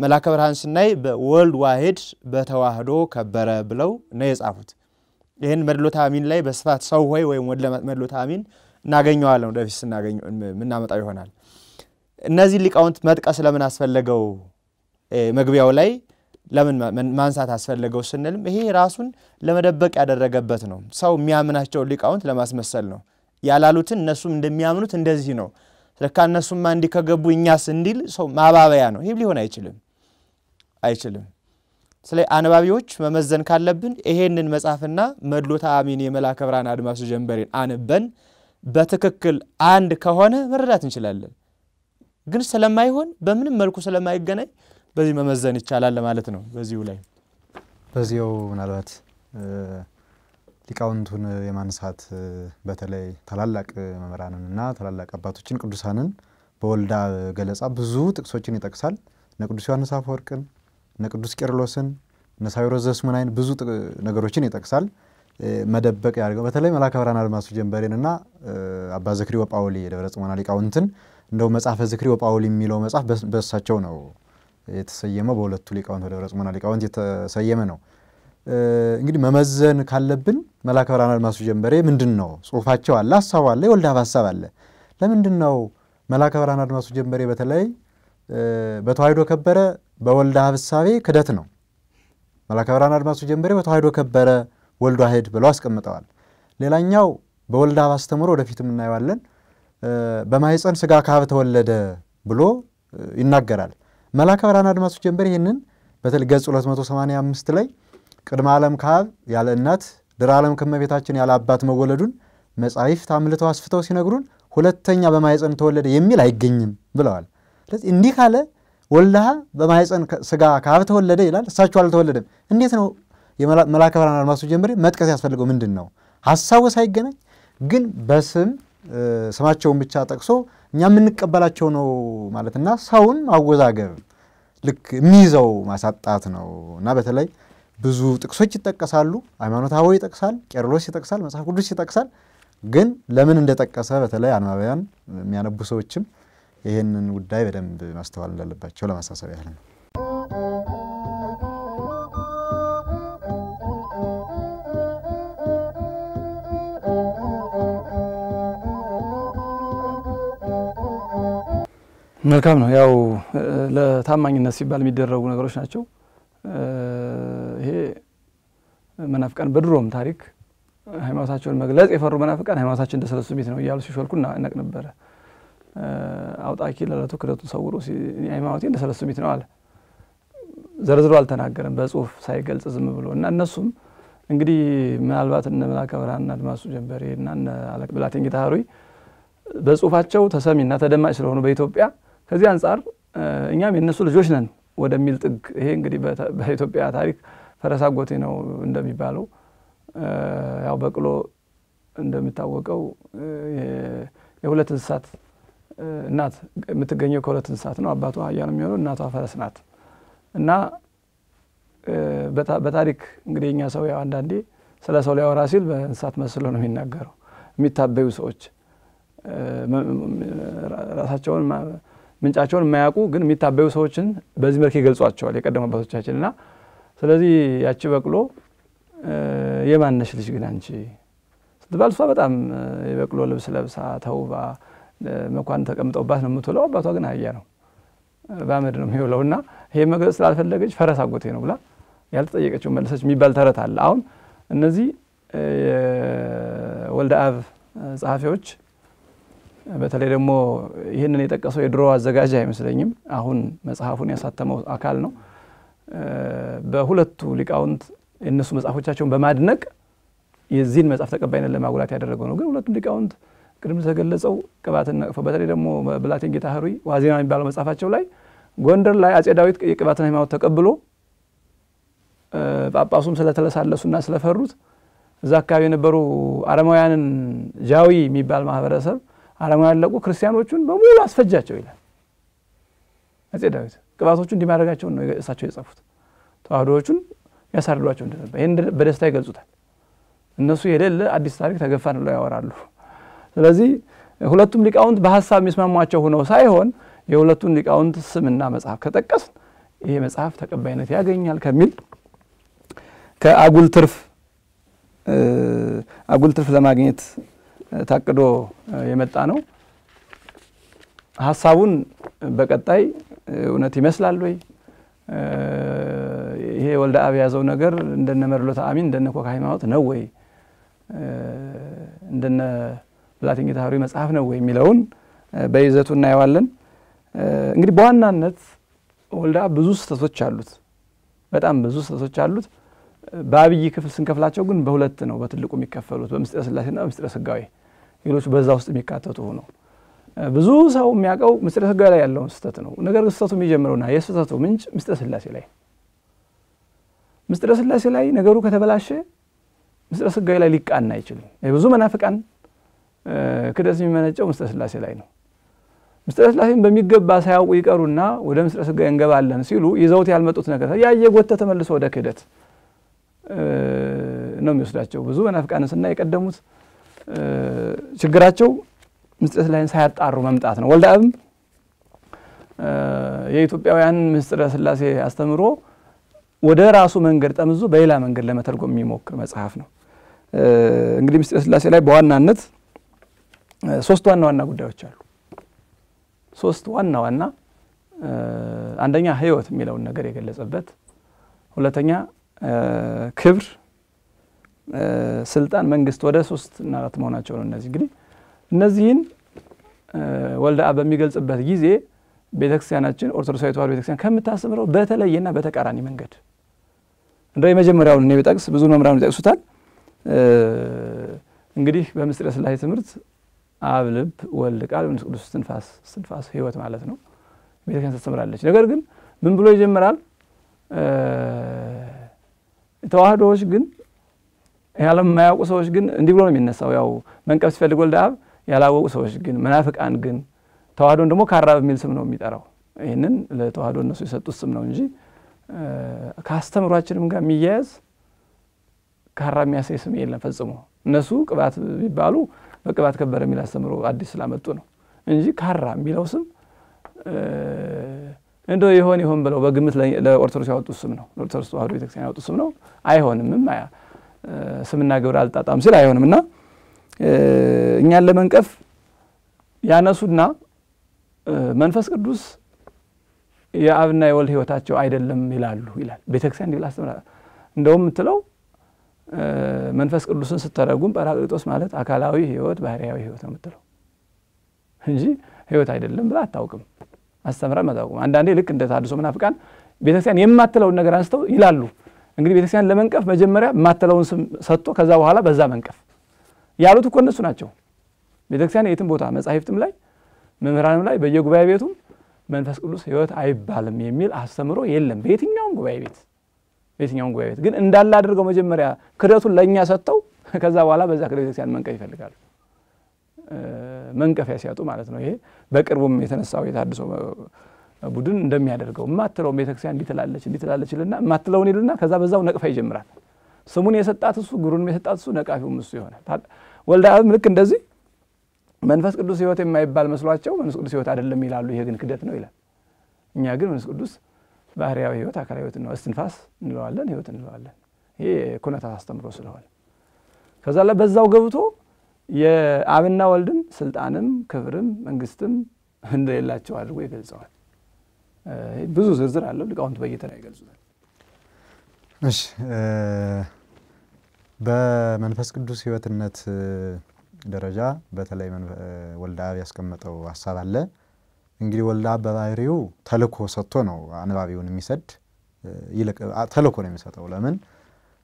መላከ ብርሃን ስናይ በወልድ ዋሄድ በተዋህዶ ከበረ ብለው ነው የጻፉት። ይህን መድሎታ አሚን ላይ በስፋት ሰው ሆይ ወይም መድሎታ አሚን እናገኘዋለን፣ ወደፊት የምናመጣው ይሆናል። እነዚህ ሊቃውንት መጥቀስ ለምን አስፈለገው? መግቢያው ላይ ለምን ማንሳት አስፈለገው ስንልም ይሄ ራሱን ለመደበቅ ያደረገበት ነው። ሰው የሚያምናቸውን ሊቃውንት ለማስመሰል ነው። ያላሉትን እነሱም እንደሚያምኑት እንደዚህ ነው። ለካ እነሱማ እንዲህ ከገቡ እኛስ እንዲል ሰው ማባበያ ነው። ይህም ሊሆን አይችልም አይችልም። ስለ አንባቢዎች መመዘን ካለብን ይሄንን መጽሐፍና መድሎታ አሚን የመልአከ ብርሃን አድማሱ ጀንበሬን አንበን በትክክል አንድ ከሆነ መረዳት እንችላለን። ግን ስለማይሆን በምንም መልኩ ስለማይገናኝ በዚህ መመዘን ይቻላል ማለት ነው። በዚሁ ላይ በዚያው ምናልባት ሊቃውንቱን የማንሳት በተለይ ታላላቅ መምህራንን እና ታላላቅ አባቶችን ቅዱሳንን በወልዳ ገለጻ ብዙ ጥቅሶችን ይጠቅሳል። እነ ቅዱስ ዮሐንስ አፈወርቅን፣ እነ ቅዱስ ቄርሎስን፣ እነ ሳዊሮስ ዘስሙናይን ብዙ ነገሮችን ይጠቅሳል። መደበቅ ያደርገው በተለይ መልአከ ብርሃን አድማሱ ጀንበሬን እና አባ ዝክሪ ወጳውሊ የደብረ ጽሞና ሊቃውንትን እንደው መጽሐፈ ዝክሪ ወጳውሊ የሚለው መጽሐፍ በእሳቸው ነው የተሰየመው። በሁለቱ ሊቃውንት በደብረ ጽሞና ሊቃውንት የተሰየመ ነው። እንግዲህ መመዘን ካለብን መልአከ ብርሃን አድማሱ ጀንበሬ ምንድን ነው? ጽሁፋቸው አለ፣ ሀሳቡ አለ፣ የወልድ ሀሳብ አለ። ለምንድን ነው መልአከ ብርሃን አድማሱ ጀንበሬ በተለይ በተዋህዶ ከበረ በወልድ ሀሳቤ ክደት ነው። መልአከ ብርሃን አድማሱ ጀንበሬ በተዋሕዶ ከበረ ወልድ ዋሕድ ብለው አስቀምጠዋል። ሌላኛው በወልድ አብ አስተምሮ ወደፊት እናየዋለን። በማይፀን ስጋ ካብ ተወለደ ብሎ ይናገራል። መላከ ብርሃን አድማሱ ጀንበር ይህንን በተለይ ገጽ 285 ላይ ቅድመ ዓለም ከአብ ያለ እናት ድረ ዓለም ከመቤታችን ያለ አባት መወለዱን መጻሕፍት አምልተው አስፍተው ሲነግሩን ሁለተኛ በማይፀን ተወለደ የሚል አይገኝም ብለዋል። ስለዚህ እንዲህ ካለ ወልድሃ በማኅፀን ስጋ ከአብ ተወለደ ይላል፣ እሳቸው አልተወለደም። እንዴት ነው የመልአከ ብርሃን አድማሱ መጥቀስ ያስፈልገው ምንድን ነው? ሀሳቡ ሳይገናኝ ግን በስም ስማቸውን ብቻ ጠቅሶ እኛ የምንቀበላቸው ነው ማለትና ሰውን ማወዛገር ልክ የሚይዘው ማሳጣት ነው እና በተለይ ብዙ ጥቅሶች ይጠቀሳሉ። ሃይማኖታዊ ይጠቅሳል፣ ቄርሎስ ይጠቅሳል፣ መጽሐፍ ቅዱስ ይጠቅሳል። ግን ለምን እንደጠቀሰ በተለይ አንባቢያን የሚያነቡ ሰዎችም ይህንን ጉዳይ በደንብ ማስተዋል እንዳለባቸው ለማሳሰብ ያህል ነው። መልካም ነው። ያው ለታማኝነት ሲባል የሚደረጉ ነገሮች ናቸው። ይሄ መናፍቃን በድሮም ታሪክ ሃይማኖታቸውን መግለጽ የፈሩ መናፍቃን ሃይማኖታችን እንደ ስለሱ ቤት ነው እያሉ ሲሾልኩ እናቅ ነበረ። አውጣኪ ለለቱ ክደቱን ሰውሮ ሃይማኖቴ እንደ ስለሱ ቤት ነው አለ። ዘርዝሮ አልተናገረም፣ በጽሁፍ ሳይገልጽ ዝም ብሎ እና እነሱም እንግዲህ ምናልባት እነ መላከ ብርሃን አድማሱ ጀንበሬ እና ብላቴን ጌታ ሀሩይ በጽሁፋቸው ተሰሚ ተሰሚና ተደማጭ ስለሆኑ በኢትዮጵያ ከዚህ አንጻር እኛም የእነሱ ልጆች ነን ወደሚል ጥግ ይሄ እንግዲህ በኢትዮጵያ ታሪክ ፈረሳ ጎቴ ነው እንደሚባለው ያው በቅሎ እንደሚታወቀው የሁለት እንስሳት እናት የምትገኘው ከሁለት እንስሳት ነው። አባቷ አህያ ነው የሚሆነው፣ እናቷ ፈረስ ናት። እና በታሪክ እንግዲህ እኛ ሰው ያው አንዳንዴ ስለ ሰው ሊያወራ ሲል በእንስሳት መስሎ ነው የሚናገረው። የሚታበዩ ሰዎች ራሳቸውን ምንጫቸውን የማያውቁ ግን የሚታበዩ ሰዎችን በዚህ መልክ ይገልጿቸዋል የቀደሙ አባቶቻችን እና ስለዚህ ያቺ በቅሎ የማነሽ ልጅ ግን አንቺ ስትባል እሷ በጣም የበቅሎ ልብስ ለብሳ ተውባ መኳን ተቀምጠውባት ነው የምትውለው። አባቷ ግን አያ ነው፣ በአመድ ነው የሚውለው እና ይሄ መግለጽ ስላልፈለገች ፈረስ አጎቴ ነው ብላ ያልተጠየቀችው መለሰች የሚባል ተረት አለ። አሁን እነዚህ የወልደ አብ ጸሐፊዎች በተለይ ደግሞ ይህንን የጠቀሰው የድሮ አዘጋጅ አይመስለኝም፣ አሁን መጽሐፉን ያሳተመው አካል ነው። በሁለቱ ሊቃውንት የእነሱ መጽሐፎቻቸውን በማድነቅ የዚህን መጽሐፍ ተቀባይነት ለማጉላት ያደረገው ነው። ግን ሁለቱም ሊቃውንት ቅድም ተገለጸው ቅባትን ነቅፈው በተለይ ደግሞ ብላቴን ጌታ ህሩይ ዋዜማ የሚባለው መጽሐፋቸው ላይ ጎንደር ላይ አጼ ዳዊት የቅባትን ሃይማኖት ተቀብሎ ጳጳሱም ስለተለሳለሱና ስለፈሩት እዛ አካባቢ የነበሩ አረማውያንን ጃዊ የሚባል ማህበረሰብ ዓለሙን ያለቁ ክርስቲያኖቹን በሙሉ አስፈጃቸው ይላል አጼ ዳዊት። ቅባቶቹ እንዲህ ነው እሳቸው የጻፉት። ተዋህዶዎቹን ያሳድዷቸው እንደነበር ይህን በደስታ ይገልጹታል። እነሱ የሌለ አዲስ ታሪክ ተገፋን ብለው ያወራሉ። ስለዚህ ሁለቱም ሊቃውንት በሀሳብ የሚስማሟቸው ሆነው ሳይሆን የሁለቱን ሊቃውንት ስምና መጽሐፍ ከጠቀስ ይሄ መጽሐፍ ተቀባይነት ያገኛል ከሚል ከአጉል ትርፍ አጉል ትርፍ ለማግኘት ታቅዶ የመጣ ነው። ሀሳቡን በቀጣይ እውነት ይመስላል ወይ ይሄ ወልደ አብ የያዘው ነገር እንደነ መርሎት አሚን እንደነ ኮካ ሃይማኖት ነው ወይ እንደነ ብላቴን ጌታ መጽሐፍ ነው ወይ የሚለውን በይዘቱ እናየዋለን። እንግዲህ በዋናነት ወልደ አብ ብዙ ስህተቶች አሉት፣ በጣም ብዙ ስህተቶች አሉት። በአብይ ክፍል ስንከፍላቸው ግን በሁለት ነው በትልቁ የሚከፈሉት በምስጢረ ስላሴና በምስጢረ ስጋዌ። ሌሎች በዛ ውስጥ የሚካተቱ ሆኖ ብዙ ሰው የሚያውቀው ምስጢረ ሥጋ ላይ ያለውን ስህተት ነው። ነገር ግን ስህተቱ የሚጀምረውና የስህተቱ ምንጭ ምስጢረ ስላሴ ላይ ምስጢረ ስላሴ ላይ ነገሩ ከተበላሸ ምስጢረ ሥጋዌ ላይ ሊቃና አይችልም። ብዙ መናፍቃን ክደት የሚመነጨው ምስጢረ ስላሴ ላይ ነው። ምስጢረ ስላሴን በሚገባ ሳያውቁ ይቀሩና ወደ ምስጢረ ሥጋዌ እንገባለን ሲሉ ይዘውት ያልመጡት ነገር ያየ ጎተ ተመልሶ ወደ ክደት ነው የሚወስዳቸው። ብዙ መናፍቃንን ስና የቀደሙት ችግራቸው ምስጢረ ሥላሴን ሳያጣሩ መምጣት ነው። ወልደ አብም የኢትዮጵያውያን ምስጢረ ስላሴ አስተምሮ ወደ ራሱ መንገድ ጠምዞ በሌላ መንገድ ለመተርጎም የሚሞክር መጽሐፍ ነው። እንግዲህ ምስጢረ ስላሴ ላይ በዋናነት ሶስት ዋና ዋና ጉዳዮች አሉ። ሶስት ዋና ዋና አንደኛ ህይወት የሚለውን ነገር የገለጸበት፣ ሁለተኛ ክብር ስልጣን፣ መንግስት ወደ ሶስት እና አራት መሆናቸው ነው። እነዚህ እንግዲህ እነዚህን ወልደ አብ በሚገልጽበት ጊዜ ቤተክርስቲያናችን ኦርቶዶክሳዊ ተዋሕዶ ቤተክርስቲያን ከምታስተምረው በተለየና በተቃራኒ መንገድ እንደ የመጀመሪያውን እኔ ብጠቅስ ብዙ መምህራን ይጠቅሱታል። እንግዲህ በምስጢረ ስላሴ ትምህርት አብ ልብ፣ ወልድ ቃል፣ መንፈስ ቅዱስ እስትንፋስ፣ እስትንፋስ ህይወት ማለት ነው ቤተክርስቲያን ታስተምራለች። ነገር ግን ምን ብሎ ይጀምራል? ተዋህዶዎች ግን የዓለም የማያውቁ ሰዎች ግን እንዲህ ብሎ ነው የሚነሳው። ያው መንቀብ ሲፈልግ ወልደ አብ ያላወቁ ሰዎች ግን መናፍቃን ግን ተዋህዶን ደግሞ ካራ በሚል ስም ነው የሚጠራው። ይህንን ለተዋህዶ እነሱ የሰጡት ስም ነው እንጂ ከአስተምሯችንም ጋር የሚያያዝ ካራ የሚያሳይ ስም የለም ፈጽሞ። እነሱ ቅባት ቢባሉ በቅባት ከበረ የሚል አስተምሮ አዲስ ስላመጡ ነው እንጂ ካራ የሚለው ስም እንደ ይሆን ይሆን ብለው በግምት ለኦርቶዶክስ ያወጡት ስም ነው። ለኦርቶዶክስ ተዋህዶ ቤተክርስቲያን ያወጡት ስም ነው። አይሆንምም ስምና ግብር አልጣጣም ሲል አይሆንም እና እኛን ለመንቀፍ ያነሱና መንፈስ ቅዱስ የአብና የወልድ ህይወታቸው አይደለም ይላሉ ይላል ቤተክርስቲያን እንዲህ ብላ እንደውም የምትለው መንፈስ ቅዱስን ስተረጉም ጰራቅሊጦስ ማለት አካላዊ ህይወት ባህርያዊ ህይወት ነው የምትለው እንጂ ህይወት አይደለም ብላ አታውቅም አስተምራ አታውቅም አንዳንዴ ልክ እንደ ታድሶ ምናፍቃን ቤተክርስቲያን የማትለውን ነገር አንስተው ይላሉ እንግዲህ ቤተክርስቲያን ለመንቀፍ መጀመሪያ የማትለውን ስም ሰጥቶ ከዛ በኋላ በዛ መንቀፍ ያሉት እኮ እነሱ ናቸው። ቤተክርስቲያን የትም ቦታ መጻሕፍትም ላይ መምህራንም ላይ በየጉባኤ ቤቱም መንፈስ ቅዱስ ሕይወት አይባልም የሚል አስተምሮ የለም። በየትኛውም ጉባኤ ቤት በየትኛውም ጉባኤ ቤት ግን እንዳለ አድርገው መጀመሪያ ክደቱን ለእኛ ሰጥተው ከዛ በኋላ በዛ ክደ ቤተክርስቲያን መንቀፍ ይፈልጋሉ። መንቀፊያ ሲያጡ ማለት ነው። ይሄ በቅርቡም የተነሳው የታድሶ ቡድን እንደሚያደርገው የማትለው ቤተክርስቲያን እንዲትላለች እንዲትላለች ልና የማትለውን ይልና ከዛ በዛው ነቅፋ ይጀምራል። ስሙን የሰጣት እሱ፣ እግሩንም የሰጣት እሱ፣ ነቃፊውም እሱ ይሆናል። ወልደ አብ ልክ እንደዚህ መንፈስ ቅዱስ ህይወት የማይባል መስሏቸው መንፈስ ቅዱስ ህይወት አይደለም ይላሉ። ይሄ ግን ክደት ነው ይላል። እኛ ግን መንፈስ ቅዱስ ባህርያዊ ህይወት፣ አካላዊ ህይወት ነው። እስትንፋስ እንለዋለን፣ ህይወት እንለዋለን። ይሄ ኩነታ አስተምሮ ስለሆነ ከዛ ላይ በዛው ገብቶ የአብና ወልድን ስልጣንም ክብርም መንግስትም እንደሌላቸው አድርጎ ይገልጸዋል። ብዙ ዝርዝር አለው። ሊቃውንት በየተራ ይገልጹታል። እሺ በመንፈስ ቅዱስ ህይወትነት ደረጃ በተለይ ወልደ አብ ያስቀመጠው ሀሳብ አለ። እንግዲህ ወልደ አብ በባህሪው ተልኮ ሰጥቶ ነው አንባቢውን የሚሰድ ተልኮ ነው የሚሰጠው። ለምን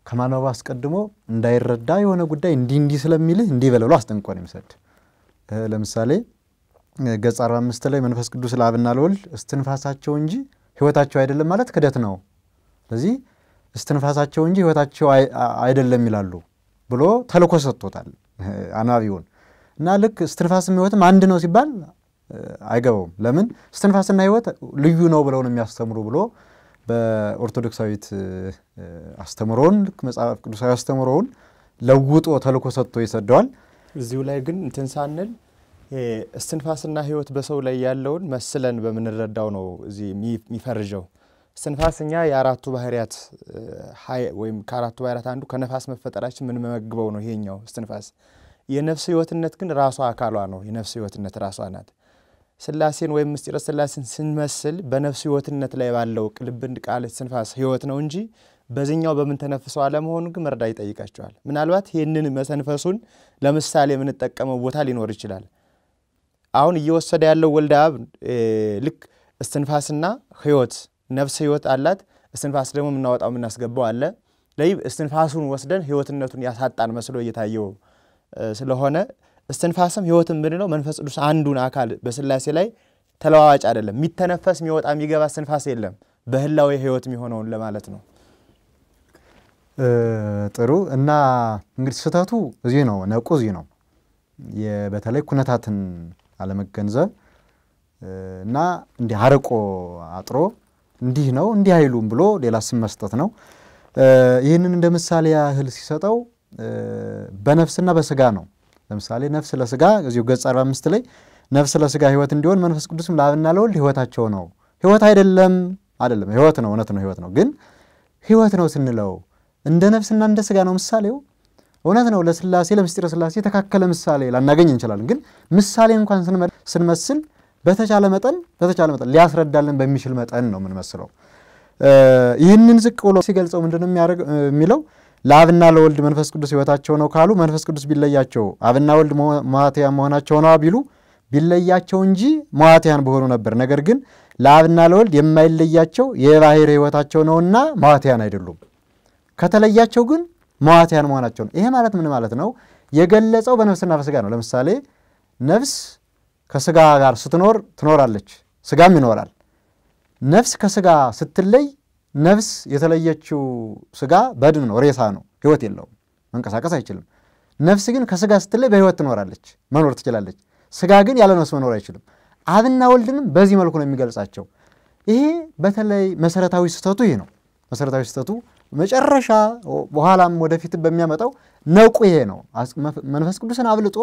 ከማንበቡ አስቀድሞ እንዳይረዳ የሆነ ጉዳይ እንዲህ እንዲህ ስለሚልህ እንዲህ በለብሎ አስጠንቅቆ ነው የሚሰድ። ለምሳሌ ገጽ 45 ላይ መንፈስ ቅዱስ ለአብና ለወልድ እስትንፋሳቸው እንጂ ህይወታቸው አይደለም ማለት ክደት ነው። ስለዚህ እስትንፋሳቸው እንጂ ህይወታቸው አይደለም ይላሉ ብሎ ተልኮ ሰጥቶታል አናቢውን እና ልክ እስትንፋስም ህይወትም አንድ ነው ሲባል አይገባውም። ለምን እስትንፋስና ህይወት ልዩ ነው ብለው ነው የሚያስተምሩ ብሎ በኦርቶዶክሳዊት አስተምሮውን ልክ መጽሐፍ ቅዱሳዊ አስተምሮውን ለውጦ ተልኮ ሰጥቶ ይሰደዋል። እዚሁ ላይ ግን እንትን ሳንል እስትንፋስና ህይወት በሰው ላይ ያለውን መስለን በምንረዳው ነው እዚህ የሚፈርጀው። እስትንፋስ እኛ የአራቱ ባህርያት ወይም ከአራቱ ባህርያት አንዱ ከነፋስ መፈጠራችን የምንመግበው ነው ይሄኛው እስትንፋስ። የነፍስ ህይወትነት ግን ራሷ አካሏ ነው። የነፍስ ህይወትነት ራሷ ናት። ስላሴን ወይም ምስጢረ ስላሴን ስንመስል በነፍስ ህይወትነት ላይ ባለው ቅልብን ቃል እስትንፋስ ህይወት ነው እንጂ በዚህኛው በምንተነፍሰው አለመሆኑ ግን መርዳ ይጠይቃቸዋል። ምናልባት ይህንን መሰንፈሱን ለምሳሌ የምንጠቀመው ቦታ ሊኖር ይችላል። አሁን እየወሰደ ያለው ወልደ አብ ልክ እስትንፋስና ህይወት ነፍስ ህይወት አላት። እስትንፋስ ደግሞ የምናወጣው የምናስገባው አለ። ለይ እስትንፋሱን ወስደን ህይወትነቱን ያሳጣን መስሎ እየታየው ስለሆነ እስትንፋስም ህይወትም ምንድነው መንፈስ ቅዱስ አንዱን አካል በስላሴ ላይ ተለዋዋጭ አይደለም። የሚተነፈስ የሚወጣ የሚገባ እስትንፋስ የለም። በህላዊ ህይወት የሚሆነውን ለማለት ነው። ጥሩ እና እንግዲህ ስህተቱ እዚህ ነው፣ ነቁ እዚህ ነው። በተለይ ኩነታትን አለመገንዘብ እና እንዲህ አርቆ አጥሮ እንዲህ ነው እንዲህ አይሉም ብሎ ሌላ ስም መስጠት ነው። ይህንን እንደ ምሳሌ ያህል ሲሰጠው በነፍስና በስጋ ነው። ለምሳሌ ነፍስ ለስጋ እዚሁ ገጽ 45 ላይ ነፍስ ለስጋ ህይወት እንዲሆን መንፈስ ቅዱስም ለአብና ለወልድ ህይወታቸው ነው። ህይወት አይደለም አይደለም፣ ህይወት ነው፣ እውነት ነው፣ ህይወት ነው። ግን ህይወት ነው ስንለው እንደ ነፍስና እንደ ስጋ ነው ምሳሌው እውነት ነው። ለስላሴ ለምስጢረ ስላሴ የተካከለ ምሳሌ ላናገኝ እንችላለን። ግን ምሳሌ እንኳን ስንመስል በተቻለ መጠን በተቻለ መጠን ሊያስረዳልን በሚችል መጠን ነው የምንመስለው። ይህንን ዝቅ ብሎ ሲገልጸው ምንድን የሚለው ለአብና ለወልድ መንፈስ ቅዱስ ሕይወታቸው ነው ካሉ መንፈስ ቅዱስ ቢለያቸው አብና ወልድ መዋትያ መሆናቸው ነዋ ቢሉ ቢለያቸው እንጂ መዋትያን በሆኑ ነበር። ነገር ግን ለአብና ለወልድ የማይለያቸው የባሕርይ ሕይወታቸው ነውና መዋትያን አይደሉም። ከተለያቸው ግን መዋትያን መሆናቸው ነው። ይሄ ማለት ምን ማለት ነው? የገለጸው በነፍስና በስጋ ነው። ለምሳሌ ነፍስ ከስጋ ጋር ስትኖር ትኖራለች፣ ስጋም ይኖራል። ነፍስ ከስጋ ስትለይ ነፍስ የተለየችው ስጋ በድን ነው፣ ሬሳ ነው፣ ህይወት የለውም፣ መንቀሳቀስ አይችልም። ነፍስ ግን ከስጋ ስትለይ በህይወት ትኖራለች፣ መኖር ትችላለች። ስጋ ግን ያለ ነፍስ መኖር አይችልም። አብና ወልድንም በዚህ መልኩ ነው የሚገልጻቸው። ይሄ በተለይ መሰረታዊ ስህተቱ ይህ ነው። መሰረታዊ ስህተቱ መጨረሻ በኋላም ወደፊት በሚያመጣው ነቁ ይሄ ነው። መንፈስ ቅዱስን አብልጦ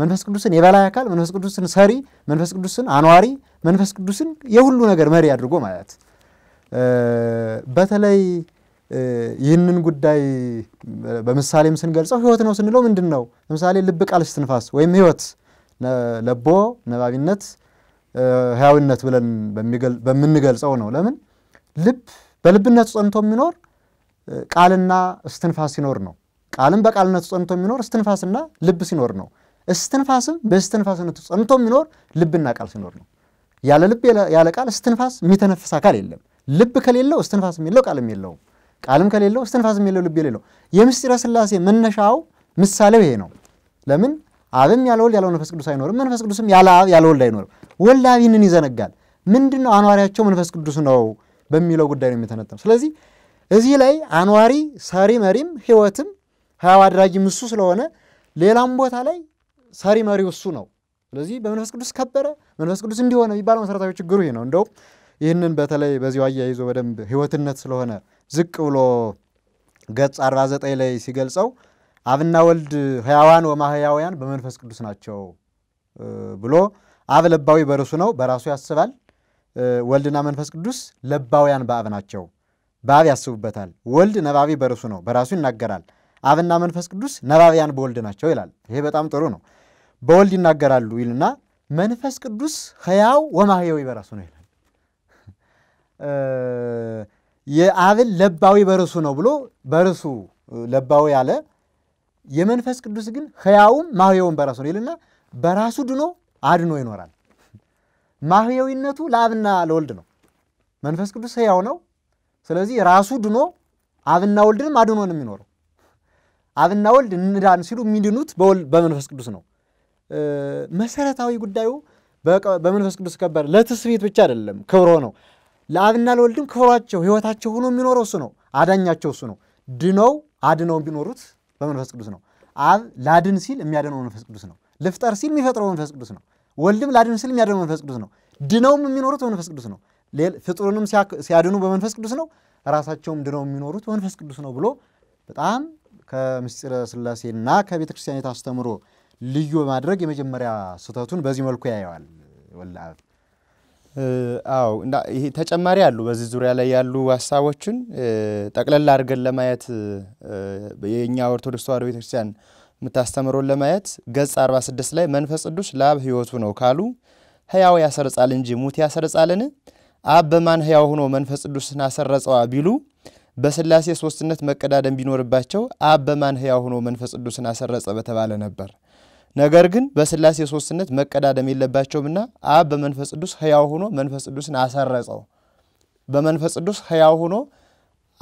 መንፈስ ቅዱስን የበላይ አካል፣ መንፈስ ቅዱስን ሰሪ፣ መንፈስ ቅዱስን አኗሪ፣ መንፈስ ቅዱስን የሁሉ ነገር መሪ አድርጎ ማለት በተለይ ይህንን ጉዳይ በምሳሌም ስንገልጸው ህይወት ነው ስንለው ምንድን ነው? ለምሳሌ ልብ፣ ቃል፣ እስትንፋስ ወይም ህይወት ለቦ ነባቢነት፣ ህያዊነት ብለን በምንገልጸው ነው። ለምን ልብ በልብነቱ ጸንቶ የሚኖር ቃልና እስትንፋስ ሲኖር ነው። ቃልም በቃልነቱ ጸንቶ የሚኖር እስትንፋስና ልብ ሲኖር ነው። እስትንፋስም በእስትንፋስነቱ ጸንቶ የሚኖር ልብና ቃል ሲኖር ነው። ያለ ልብ ያለ ቃል እስትንፋስ የሚተነፍስ አካል የለም። ልብ ከሌለው እስትንፋስ የለው ቃልም የለውም። ቃልም ከሌለው እስትንፋስ የለው ልብ የሌለው። የምስጢረ ስላሴ መነሻው ምሳሌው ይሄ ነው። ለምን አብም ያለ ወልድ ያለው መንፈስ ቅዱስ አይኖርም። መንፈስ ቅዱስም ያለ አብ ያለ ወልድ አይኖርም። ወልድ አብ ይህንን ይዘነጋል። ምንድን ነው አኗሪያቸው መንፈስ ቅዱስ ነው በሚለው ጉዳይ ነው የሚተነተነው። ስለዚህ እዚህ ላይ አኗሪ ሰሪ መሪም ህይወትም ህያው አድራጊም እሱ ስለሆነ ሌላም ቦታ ላይ ሰሪ መሪው እሱ ነው። ስለዚህ በመንፈስ ቅዱስ ከበረ መንፈስ ቅዱስ እንዲሆነ የሚባለው መሰረታዊ ችግሩ ይህ ነው። እንደውም ይህንን በተለይ በዚሁ አያይዞ በደንብ ህይወትነት ስለሆነ ዝቅ ብሎ ገጽ 49 ላይ ሲገልጸው አብና ወልድ ህያዋን ወማህያውያን በመንፈስ ቅዱስ ናቸው ብሎ አብ ለባዊ በርሱ ነው፣ በራሱ ያስባል። ወልድና መንፈስ ቅዱስ ለባውያን በአብ ናቸው። በአብ ያስቡበታል። ወልድ ነባቢ በርሱ ነው፣ በራሱ ይናገራል። አብና መንፈስ ቅዱስ ነባቢያን በወልድ ናቸው ይላል። ይሄ በጣም ጥሩ ነው። በወልድ ይናገራሉ ይልና መንፈስ ቅዱስ ሕያው ወማሕያዊ በራሱ ነው ይላል። የአብን ለባዊ በርሱ ነው ብሎ በርሱ ለባዊ ያለ የመንፈስ ቅዱስ ግን ሕያውም ማሕያውም በራሱ ነው ይልና በራሱ ድኖ አድኖ ይኖራል። ማሕያዊነቱ ለአብና ለወልድ ነው። መንፈስ ቅዱስ ሕያው ነው ስለዚህ ራሱ ድኖ አብና ወልድንም አድኖ ነው የሚኖረው። አብና ወልድ እንዳን ሲሉ የሚድኑት በመንፈስ ቅዱስ ነው። መሰረታዊ ጉዳዩ በመንፈስ ቅዱስ ከበር ለትስቤት ብቻ አይደለም ክብሮ ነው። ለአብና ለወልድም ክብሯቸው ህይወታቸው ሆኖ የሚኖረው እሱ ነው። አዳኛቸው እሱ ነው። ድነው አድነው የሚኖሩት በመንፈስ ቅዱስ ነው። አብ ላድን ሲል የሚያድነው መንፈስ ቅዱስ ነው። ልፍጠር ሲል የሚፈጥረው መንፈስ ቅዱስ ነው። ወልድም ላድን ሲል የሚያድነው መንፈስ ቅዱስ ነው። ድነውም የሚኖሩት በመንፈስ ቅዱስ ነው። ፍጡሩንም ሲያድኑ በመንፈስ ቅዱስ ነው፣ ራሳቸውም ድነው የሚኖሩት በመንፈስ ቅዱስ ነው ብሎ በጣም ከምስጢረ ስላሴና ከቤተ ክርስቲያን የታስተምሮ ልዩ በማድረግ የመጀመሪያ ስህተቱን በዚህ መልኩ ያየዋል ወላብ። አዎ ይሄ ተጨማሪ አሉ። በዚህ ዙሪያ ላይ ያሉ ሀሳቦችን ጠቅለላ አድርገን ለማየት የእኛ ኦርቶዶክስ ተዋህዶ ቤተክርስቲያን የምታስተምረውን ለማየት ገጽ 46 ላይ መንፈስ ቅዱስ ለአብ ሕይወቱ ነው ካሉ ሕያው ያሰርጻል እንጂ ሙት ያሰርጻልን? አብ በማን ሕያው ሆኖ መንፈስ ቅዱስን አሰረጸዋ ቢሉ በስላሴ ሶስትነት መቀዳደም ቢኖርባቸው አብ በማን ሕያው ሆኖ መንፈስ ቅዱስን አሰረጸ በተባለ ነበር። ነገር ግን በስላሴ ሶስትነት መቀዳደም የለባቸውምና አብ በመንፈስ ቅዱስ ሕያው ሆኖ መንፈስ ቅዱስን አሰረጸው። በመንፈስ ቅዱስ ሕያው ሆኖ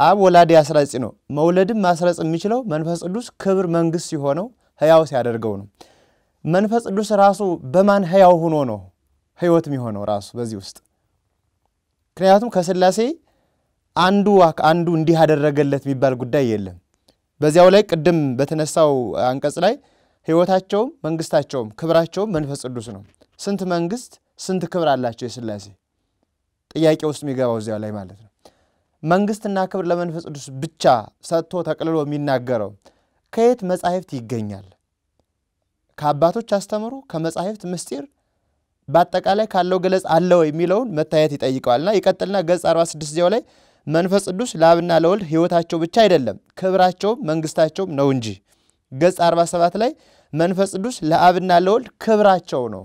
አብ ወላዴ አስራጺ ነው። መውለድም ማስረጽ የሚችለው መንፈስ ቅዱስ ክብር መንግስት ሲሆነው ሕያው ሲያደርገው ነው። መንፈስ ቅዱስ ራሱ በማን ሕያው ሆኖ ነው ሕይወት የሚሆነው ራሱ በዚህ ውስጥ ምክንያቱም ከስላሴ አንዱ አንዱ እንዲህ አደረገለት የሚባል ጉዳይ የለም። በዚያው ላይ ቅድም በተነሳው አንቀጽ ላይ ህይወታቸውም መንግስታቸውም ክብራቸውም መንፈስ ቅዱስ ነው። ስንት መንግስት ስንት ክብር አላቸው የስላሴ ጥያቄ ውስጥ የሚገባው እዚያው ላይ ማለት ነው። መንግስትና ክብር ለመንፈስ ቅዱስ ብቻ ሰጥቶ ተቅልሎ የሚናገረው ከየት መጻሕፍት ይገኛል? ከአባቶች አስተምሮ ከመጻሕፍት ምስጢር በአጠቃላይ ካለው ገለጽ አለው የሚለውን መታየት ይጠይቀዋልና ይቀጥልና ገጽ 46 ላይ መንፈስ ቅዱስ ለአብና ለወልድ ህይወታቸው ብቻ አይደለም ክብራቸውም መንግስታቸውም ነው እንጂ። ገጽ 47 ላይ መንፈስ ቅዱስ ለአብና ለወልድ ክብራቸው ነው።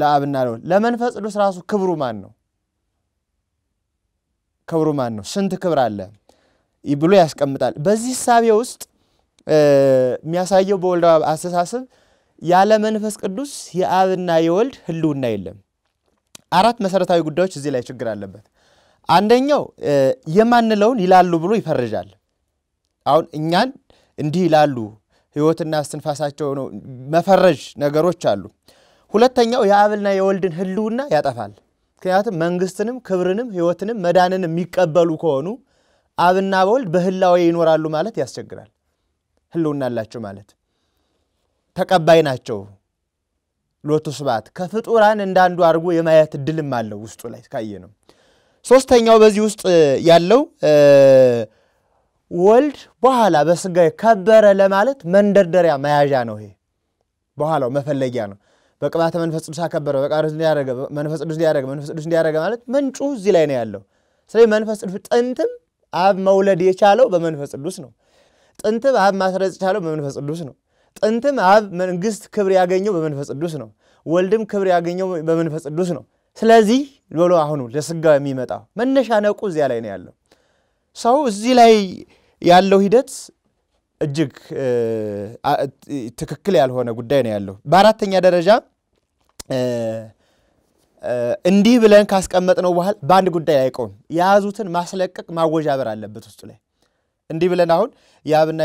ለአብና ለወልድ ለመንፈስ ቅዱስ ራሱ ክብሩ ማን ነው? ክብሩ ማን ነው? ስንት ክብር አለ ብሎ ያስቀምጣል። በዚህ ሳቢያ ውስጥ የሚያሳየው በወልድ አስተሳሰብ ያለ መንፈስ ቅዱስ የአብና የወልድ ህልውና የለም። አራት መሰረታዊ ጉዳዮች እዚህ ላይ ችግር አለበት። አንደኛው የማንለውን ይላሉ ብሎ ይፈርጃል። አሁን እኛን እንዲህ ይላሉ ህይወትና እስትንፋሳቸው ነው መፈረጅ ነገሮች አሉ። ሁለተኛው የአብና የወልድን ህልውና ያጠፋል። ምክንያቱም መንግስትንም ክብርንም ህይወትንም መዳንን የሚቀበሉ ከሆኑ አብና በወልድ በህላዊ ይኖራሉ ማለት ያስቸግራል። ህልውና አላቸው ማለት ተቀባይ ናቸው። ሎቱ ስብሐት ከፍጡራን እንዳንዱ አድርጎ የማየት እድልም አለው ውስጡ ላይ ካየ ነው። ሶስተኛው በዚህ ውስጥ ያለው ወልድ በኋላ በስጋ ከበረ ለማለት መንደርደሪያ መያዣ ነው። ይሄ በኋላው መፈለጊያ ነው። በቅባተ መንፈስ ቅዱስ አከበረ፣ በቃል እንዲያደረገ መንፈስ ቅዱስ እንዲያደረገ መንፈስ ቅዱስ እንዲያደረገ ማለት ምንጩ እዚህ ላይ ነው ያለው። ስለዚህ መንፈስ ቅዱስ ጥንትም አብ መውለድ የቻለው በመንፈስ ቅዱስ ነው። ጥንትም አብ ማስረጽ የቻለው በመንፈስ ቅዱስ ነው። ጥንትም አብ መንግስት ክብር ያገኘው በመንፈስ ቅዱስ ነው፣ ወልድም ክብር ያገኘው በመንፈስ ቅዱስ ነው። ስለዚህ ብሎ አሁኑ ለስጋ የሚመጣው መነሻ ነቁ እዚያ ላይ ነው ያለው። ሰው እዚህ ላይ ያለው ሂደት እጅግ ትክክል ያልሆነ ጉዳይ ነው ያለው። በአራተኛ ደረጃ እንዲህ ብለን ካስቀመጥነው በኋላ በአንድ ጉዳይ አይቀውም። የያዙትን ማስለቀቅ ማወዣበር አለበት ውስጡ ላይ እንዲህ ብለን አሁን የአብና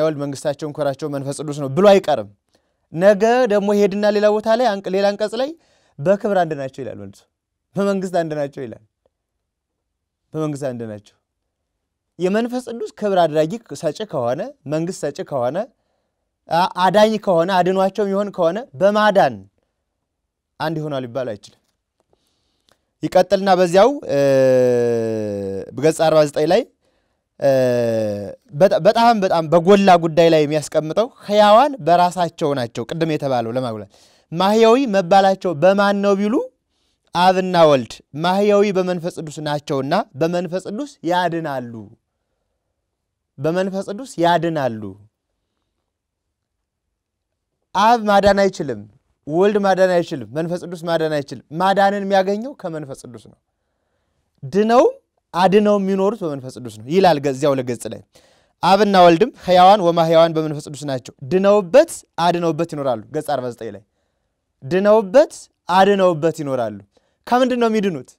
የወልድ መንግስታቸውን ኮራቸው መንፈስ ቅዱስ ነው ብሎ አይቀርም። ነገ ደግሞ ሄድና ሌላ ቦታ ላይ ሌላ አንቀጽ ላይ በክብር አንድ ናቸው ይላል መልሶ በመንግስት አንድ ናቸው ይላል። በመንግስት አንድ ናቸው። የመንፈስ ቅዱስ ክብር አድራጊ ሰጭ ከሆነ መንግስት ሰጭ ከሆነ አዳኝ ከሆነ አድኗቸው ይሆን ከሆነ በማዳን አንድ ይሆናል ሊባል አይችልም። ይቀጥልና በዚያው በገጽ 49 ላይ በጣም በጣም በጎላ ጉዳይ ላይ የሚያስቀምጠው ህያዋን በራሳቸው ናቸው። ቅድም የተባለው ለማጉላት ማህያዊ መባላቸው በማን ነው ቢሉ አብና ወልድ ማህያዊ በመንፈስ ቅዱስ ናቸውና በመንፈስ ቅዱስ ያድናሉ። በመንፈስ ቅዱስ ያድናሉ። አብ ማዳን አይችልም። ወልድ ማዳን አይችልም። መንፈስ ቅዱስ ማዳን አይችልም። ማዳንን የሚያገኘው ከመንፈስ ቅዱስ ነው። ድነውም አድነው የሚኖሩት በመንፈስ ቅዱስ ነው ይላል እዚያው ለገጽ ላይ አብና ወልድም ህያዋን ወማ ህያዋን በመንፈስ ቅዱስ ናቸው ድነውበት አድነውበት ይኖራሉ ገጽ 49 ላይ ድነውበት አድነውበት ይኖራሉ ከምንድን ነው የሚድኑት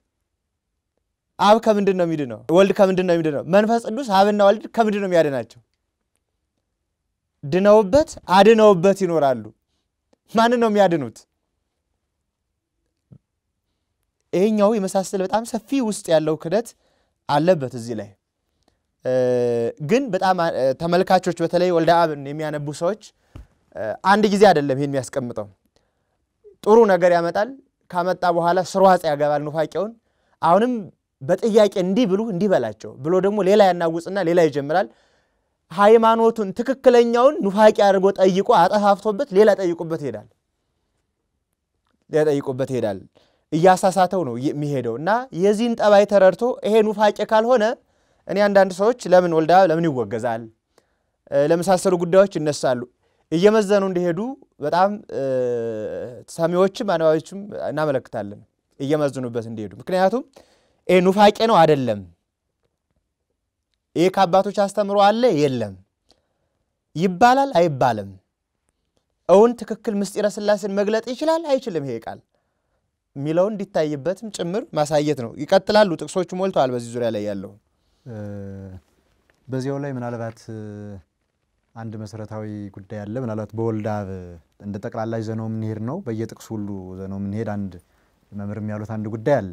አብ ከምንድን ነው የሚድነው ወልድ ከምንድን ነው የሚድነው መንፈስ ቅዱስ አብና ወልድ ከምንድን ነው የሚያድናቸው ድነውበት አድነውበት ይኖራሉ ማንን ነው የሚያድኑት ይሄኛው የመሳሰል በጣም ሰፊ ውስጥ ያለው ክደት አለበት እዚህ ላይ ግን በጣም ተመልካቾች በተለይ ወልደ አብን የሚያነቡ ሰዎች አንድ ጊዜ አይደለም ይሄን የሚያስቀምጠው። ጥሩ ነገር ያመጣል። ካመጣ በኋላ ስሯጽ ያገባል ኑፋቄውን። አሁንም በጥያቄ እንዲህ ብሉ እንዲህ በላቸው ብሎ ደግሞ ሌላ ያናውጽና ሌላ ይጀምራል። ሃይማኖቱን ትክክለኛውን ኑፋቄ አድርጎ ጠይቆ አጠፋፍቶበት ሌላ ጠይቁበት ይሄዳል ሌላ ጠይቁበት ይሄዳል። እያሳሳተው ነው የሚሄደው እና የዚህን ጠባይ ተረድቶ ይሄ ኑፋቄ ካልሆነ እኔ አንዳንድ ሰዎች ለምን ወልዳ ለምን ይወገዛል ለመሳሰሉ ጉዳዮች ይነሳሉ። እየመዘኑ እንዲሄዱ በጣም ሰሚዎችም አነባቢዎችም እናመለክታለን፣ እየመዝኑበት እንዲሄዱ። ምክንያቱም ይሄ ኑፋቄ ነው አደለም፣ ይሄ ከአባቶች አስተምሮ አለ የለም፣ ይባላል አይባልም፣ እውን ትክክል ምስጢረ ስላሴን መግለጥ ይችላል አይችልም፣ ይሄ ቃል የሚለው እንዲታይበትም ጭምር ማሳየት ነው። ይቀጥላሉ፣ ጥቅሶቹ ሞልተዋል። በዚህ ዙሪያ ላይ ያለው በዚያው ላይ ምናልባት አንድ መሰረታዊ ጉዳይ አለ። ምናልባት በወልዳብ እንደ ጠቅላላ ዘነው የምንሄድ ነው። በየጥቅሱ ሁሉ ዘነው የምንሄድ አንድ መምህር ያሉት አንድ ጉዳይ አለ።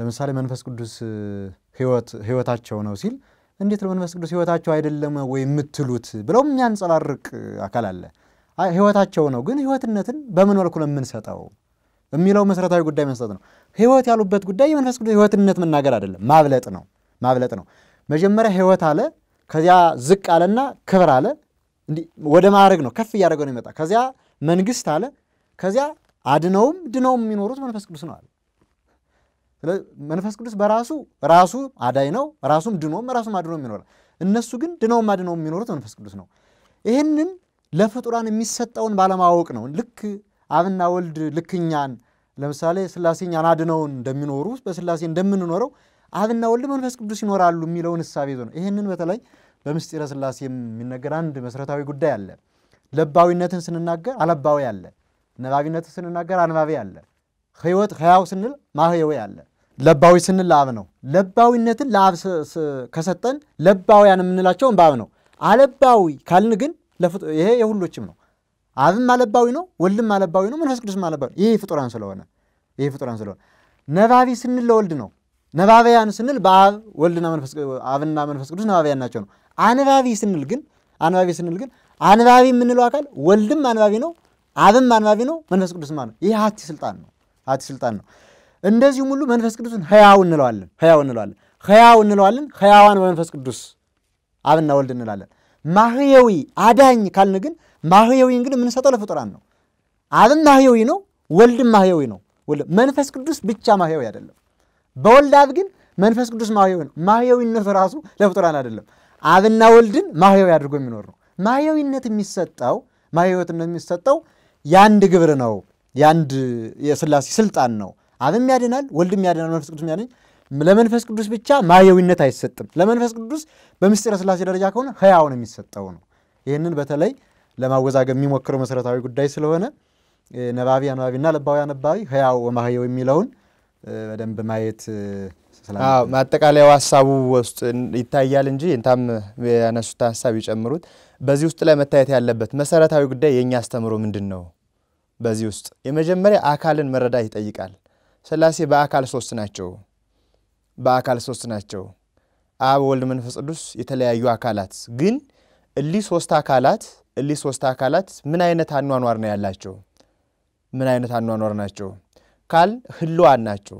ለምሳሌ መንፈስ ቅዱስ ህይወታቸው ነው ሲል እንዴት ለመንፈስ ቅዱስ ህይወታቸው አይደለም ወይ የምትሉት ብለው የሚያንጸባርቅ አካል አለ። ህይወታቸው ነው። ግን ህይወትነትን በምን መልኩ ነው የምንሰጠው የሚለው መሰረታዊ ጉዳይ መስጠት ነው። ህይወት ያሉበት ጉዳይ የመንፈስ ቅዱስ ህይወትነት መናገር አይደለም፣ ማብለጥ ነው። ማብለጥ ነው። መጀመሪያ ህይወት አለ፣ ከዚያ ዝቅ አለና ክብር አለ። ወደ ማዕረግ ነው ከፍ እያደረገ ነው ይመጣ። ከዚያ መንግስት አለ፣ ከዚያ አድነውም ድነውም የሚኖሩት መንፈስ ቅዱስ ነው አለ። መንፈስ ቅዱስ በራሱ ራሱ አዳይ ነው፣ ራሱም ድኖም ራሱም አድኖም ይኖራል። እነሱ ግን ድነውም አድነውም የሚኖሩት መንፈስ ቅዱስ ነው። ይህንን ለፍጡራን የሚሰጠውን ባለማወቅ ነው። ልክ አብና ወልድ ልክኛን ለምሳሌ ስላሴኛን አድነውን እንደሚኖሩ በስላሴ እንደምንኖረው አብና ወልድ መንፈስ ቅዱስ ይኖራሉ የሚለውን እሳቤ ይዞ ነው። ይህንን በተለይ በምስጢረ ስላሴ የሚነገር አንድ መሰረታዊ ጉዳይ አለ። ለባዊነትን ስንናገር አለባዊ አለ፣ ነባቢነትን ስንናገር አንባቢ አለ፣ ህይወት ህያው ስንል ማህየዌ አለ። ለባዊ ስንል ለአብ ነው። ለባዊነትን ለአብ ከሰጠን ለባውያን የምንላቸውን በአብ ነው። አለባዊ ካልን ግን ይሄ የሁሎችም ነው። አብም አለባዊ ነው፣ ወልድም አለባዊ ነው፣ መንፈስ ቅዱስም አለባዊ ይህ ፍጡራን ስለሆነ ይህ ፍጡራን ስለሆነ ነባቢ ስንል ለወልድ ነው። ነባቢያን ስንል በአብ ወልድና መንፈስ አብና መንፈስ ቅዱስ ነባቢያን ናቸው ነው። አንባቢ ስንል ግን አንባቢ ስንል ግን አንባቢ የምንለው አካል ወልድም አንባቢ ነው፣ አብም አንባቢ ነው፣ መንፈስ ቅዱስም ነው። ይህ ሀቲ ስልጣን ነው፣ ሀቲ ስልጣን ነው። እንደዚሁም ሁሉ መንፈስ ቅዱስን ህያው እንለዋለን፣ ህያው እንለዋለን፣ ህያው እንለዋለን። ህያዋን በመንፈስ ቅዱስ አብና ወልድ እንላለን። ማህየዊ አዳኝ ካልን ግን ማህየዊ ግን የምንሰጠው ለፍጡራን ነው። አብም ማህየዊ ነው፣ ወልድም ማህየዊ ነው። መንፈስ ቅዱስ ብቻ ማህየዊ አይደለም። በወልድ አብ ግን መንፈስ ቅዱስ ማህየዊ ነው። ማህየዊነቱ ራሱ ለፍጡራን አይደለም። አብና ወልድን ማህየዊ አድርጎ የሚኖር ነው። ማህየዊነት የሚሰጠው ማህየዊትነት የሚሰጠው የአንድ ግብር ነው፣ የአንድ የስላሴ ስልጣን ነው። አብም ያድናል፣ ወልድም ያድናል፣ መንፈስ ቅዱስ ያድናል። ለመንፈስ ቅዱስ ብቻ ማየዊነት አይሰጥም። ለመንፈስ ቅዱስ በምስጢረ ስላሴ ደረጃ ከሆነ ህያው ነው የሚሰጠው ነው። ይህንን በተለይ ለማወዛገብ የሚሞክረው መሰረታዊ ጉዳይ ስለሆነ ነባቢ አነባቢና ለባዊ አነባቢ ህያው ወማህየው የሚለውን በደንብ ማየት ማጠቃለያው ሀሳቡ ውስጥ ይታያል እንጂ እንታም ያነሱት ሀሳብ ይጨምሩት። በዚህ ውስጥ ላይ መታየት ያለበት መሰረታዊ ጉዳይ የእኛ አስተምሮ ምንድን ነው? በዚህ ውስጥ የመጀመሪያ አካልን መረዳት ይጠይቃል። ስላሴ በአካል ሶስት ናቸው። በአካል ሶስት ናቸው። አብ ወልድ፣ መንፈስ ቅዱስ የተለያዩ አካላት ግን እሊ ሶስት አካላት እሊ ሶስት አካላት ምን አይነት አኗኗር ነው ያላቸው? ምን አይነት አኗኗር ናቸው ካል ህልዋን ናቸው።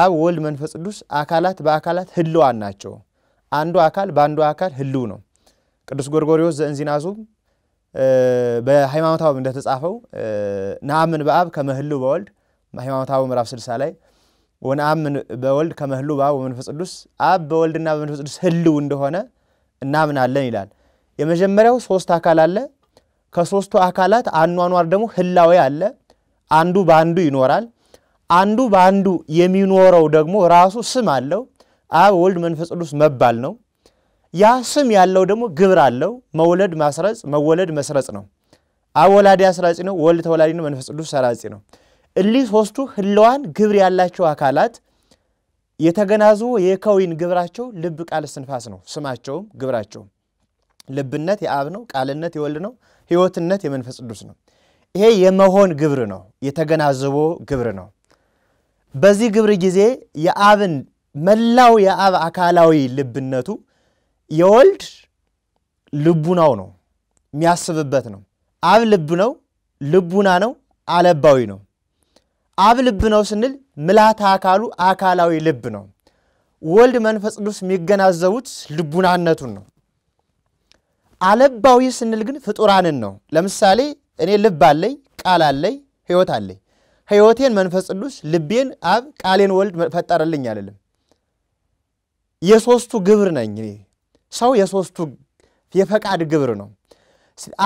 አብ ወልድ፣ መንፈስ ቅዱስ አካላት በአካላት ህልዋን ናቸው። አንዱ አካል በአንዱ አካል ህልው ነው። ቅዱስ ጎርጎሪዎስ ዘእንዚናዙ በሃይማኖታዊ እንደተጻፈው ነአምን በአብ ከመህልው በወልድ ሃይማኖታዊ ምዕራፍ 60 ላይ ወነአምን በወልድ ከመህሉ በአብ ወመንፈስ ቅዱስ አብ በወልድና በመንፈስ ቅዱስ ህልው እንደሆነ እናምናለን ይላል። የመጀመሪያው ሶስት አካል አለ። ከሶስቱ አካላት አኗኗር ደግሞ ህላዊ አለ። አንዱ በአንዱ ይኖራል። አንዱ በአንዱ የሚኖረው ደግሞ ራሱ ስም አለው። አብ ወልድ መንፈስ ቅዱስ መባል ነው። ያ ስም ያለው ደግሞ ግብር አለው። መውለድ ማስረጽ፣ መወለድ መስረጽ ነው። አብ ወላዲ አስራጺ ነው። ወልድ ተወላዲ ነው። መንፈስ ቅዱስ ሰራጺ ነው። እሊ ሶስቱ ህለዋን ግብር ያላቸው አካላት የተገናዝቦ የከዊን ግብራቸው ልብ፣ ቃል፣ ስንፋስ ነው። ስማቸውም ግብራቸውም ልብነት የአብ ነው። ቃልነት የወልድ ነው። ህይወትነት የመንፈስ ቅዱስ ነው። ይሄ የመሆን ግብር ነው። የተገናዝቦ ግብር ነው። በዚህ ግብር ጊዜ የአብን መላው የአብ አካላዊ ልብነቱ የወልድ ልቡናው ነው፣ የሚያስብበት ነው። አብ ልብ ነው፣ ልቡና ነው፣ አለባዊ ነው። አብ ልብ ነው ስንል ምልአተ አካሉ አካላዊ ልብ ነው። ወልድ መንፈስ ቅዱስ የሚገናዘቡት ልቡናነቱን ነው። አለባዊ ስንል ግን ፍጡራንን ነው። ለምሳሌ እኔ ልብ አለኝ፣ ቃል አለኝ፣ ህይወት አለኝ። ህይወቴን መንፈስ ቅዱስ፣ ልቤን አብ፣ ቃሌን ወልድ ፈጠረልኝ አይደለም። የሶስቱ ግብር ነኝ ሰው የሶስቱ የፈቃድ ግብር ነው።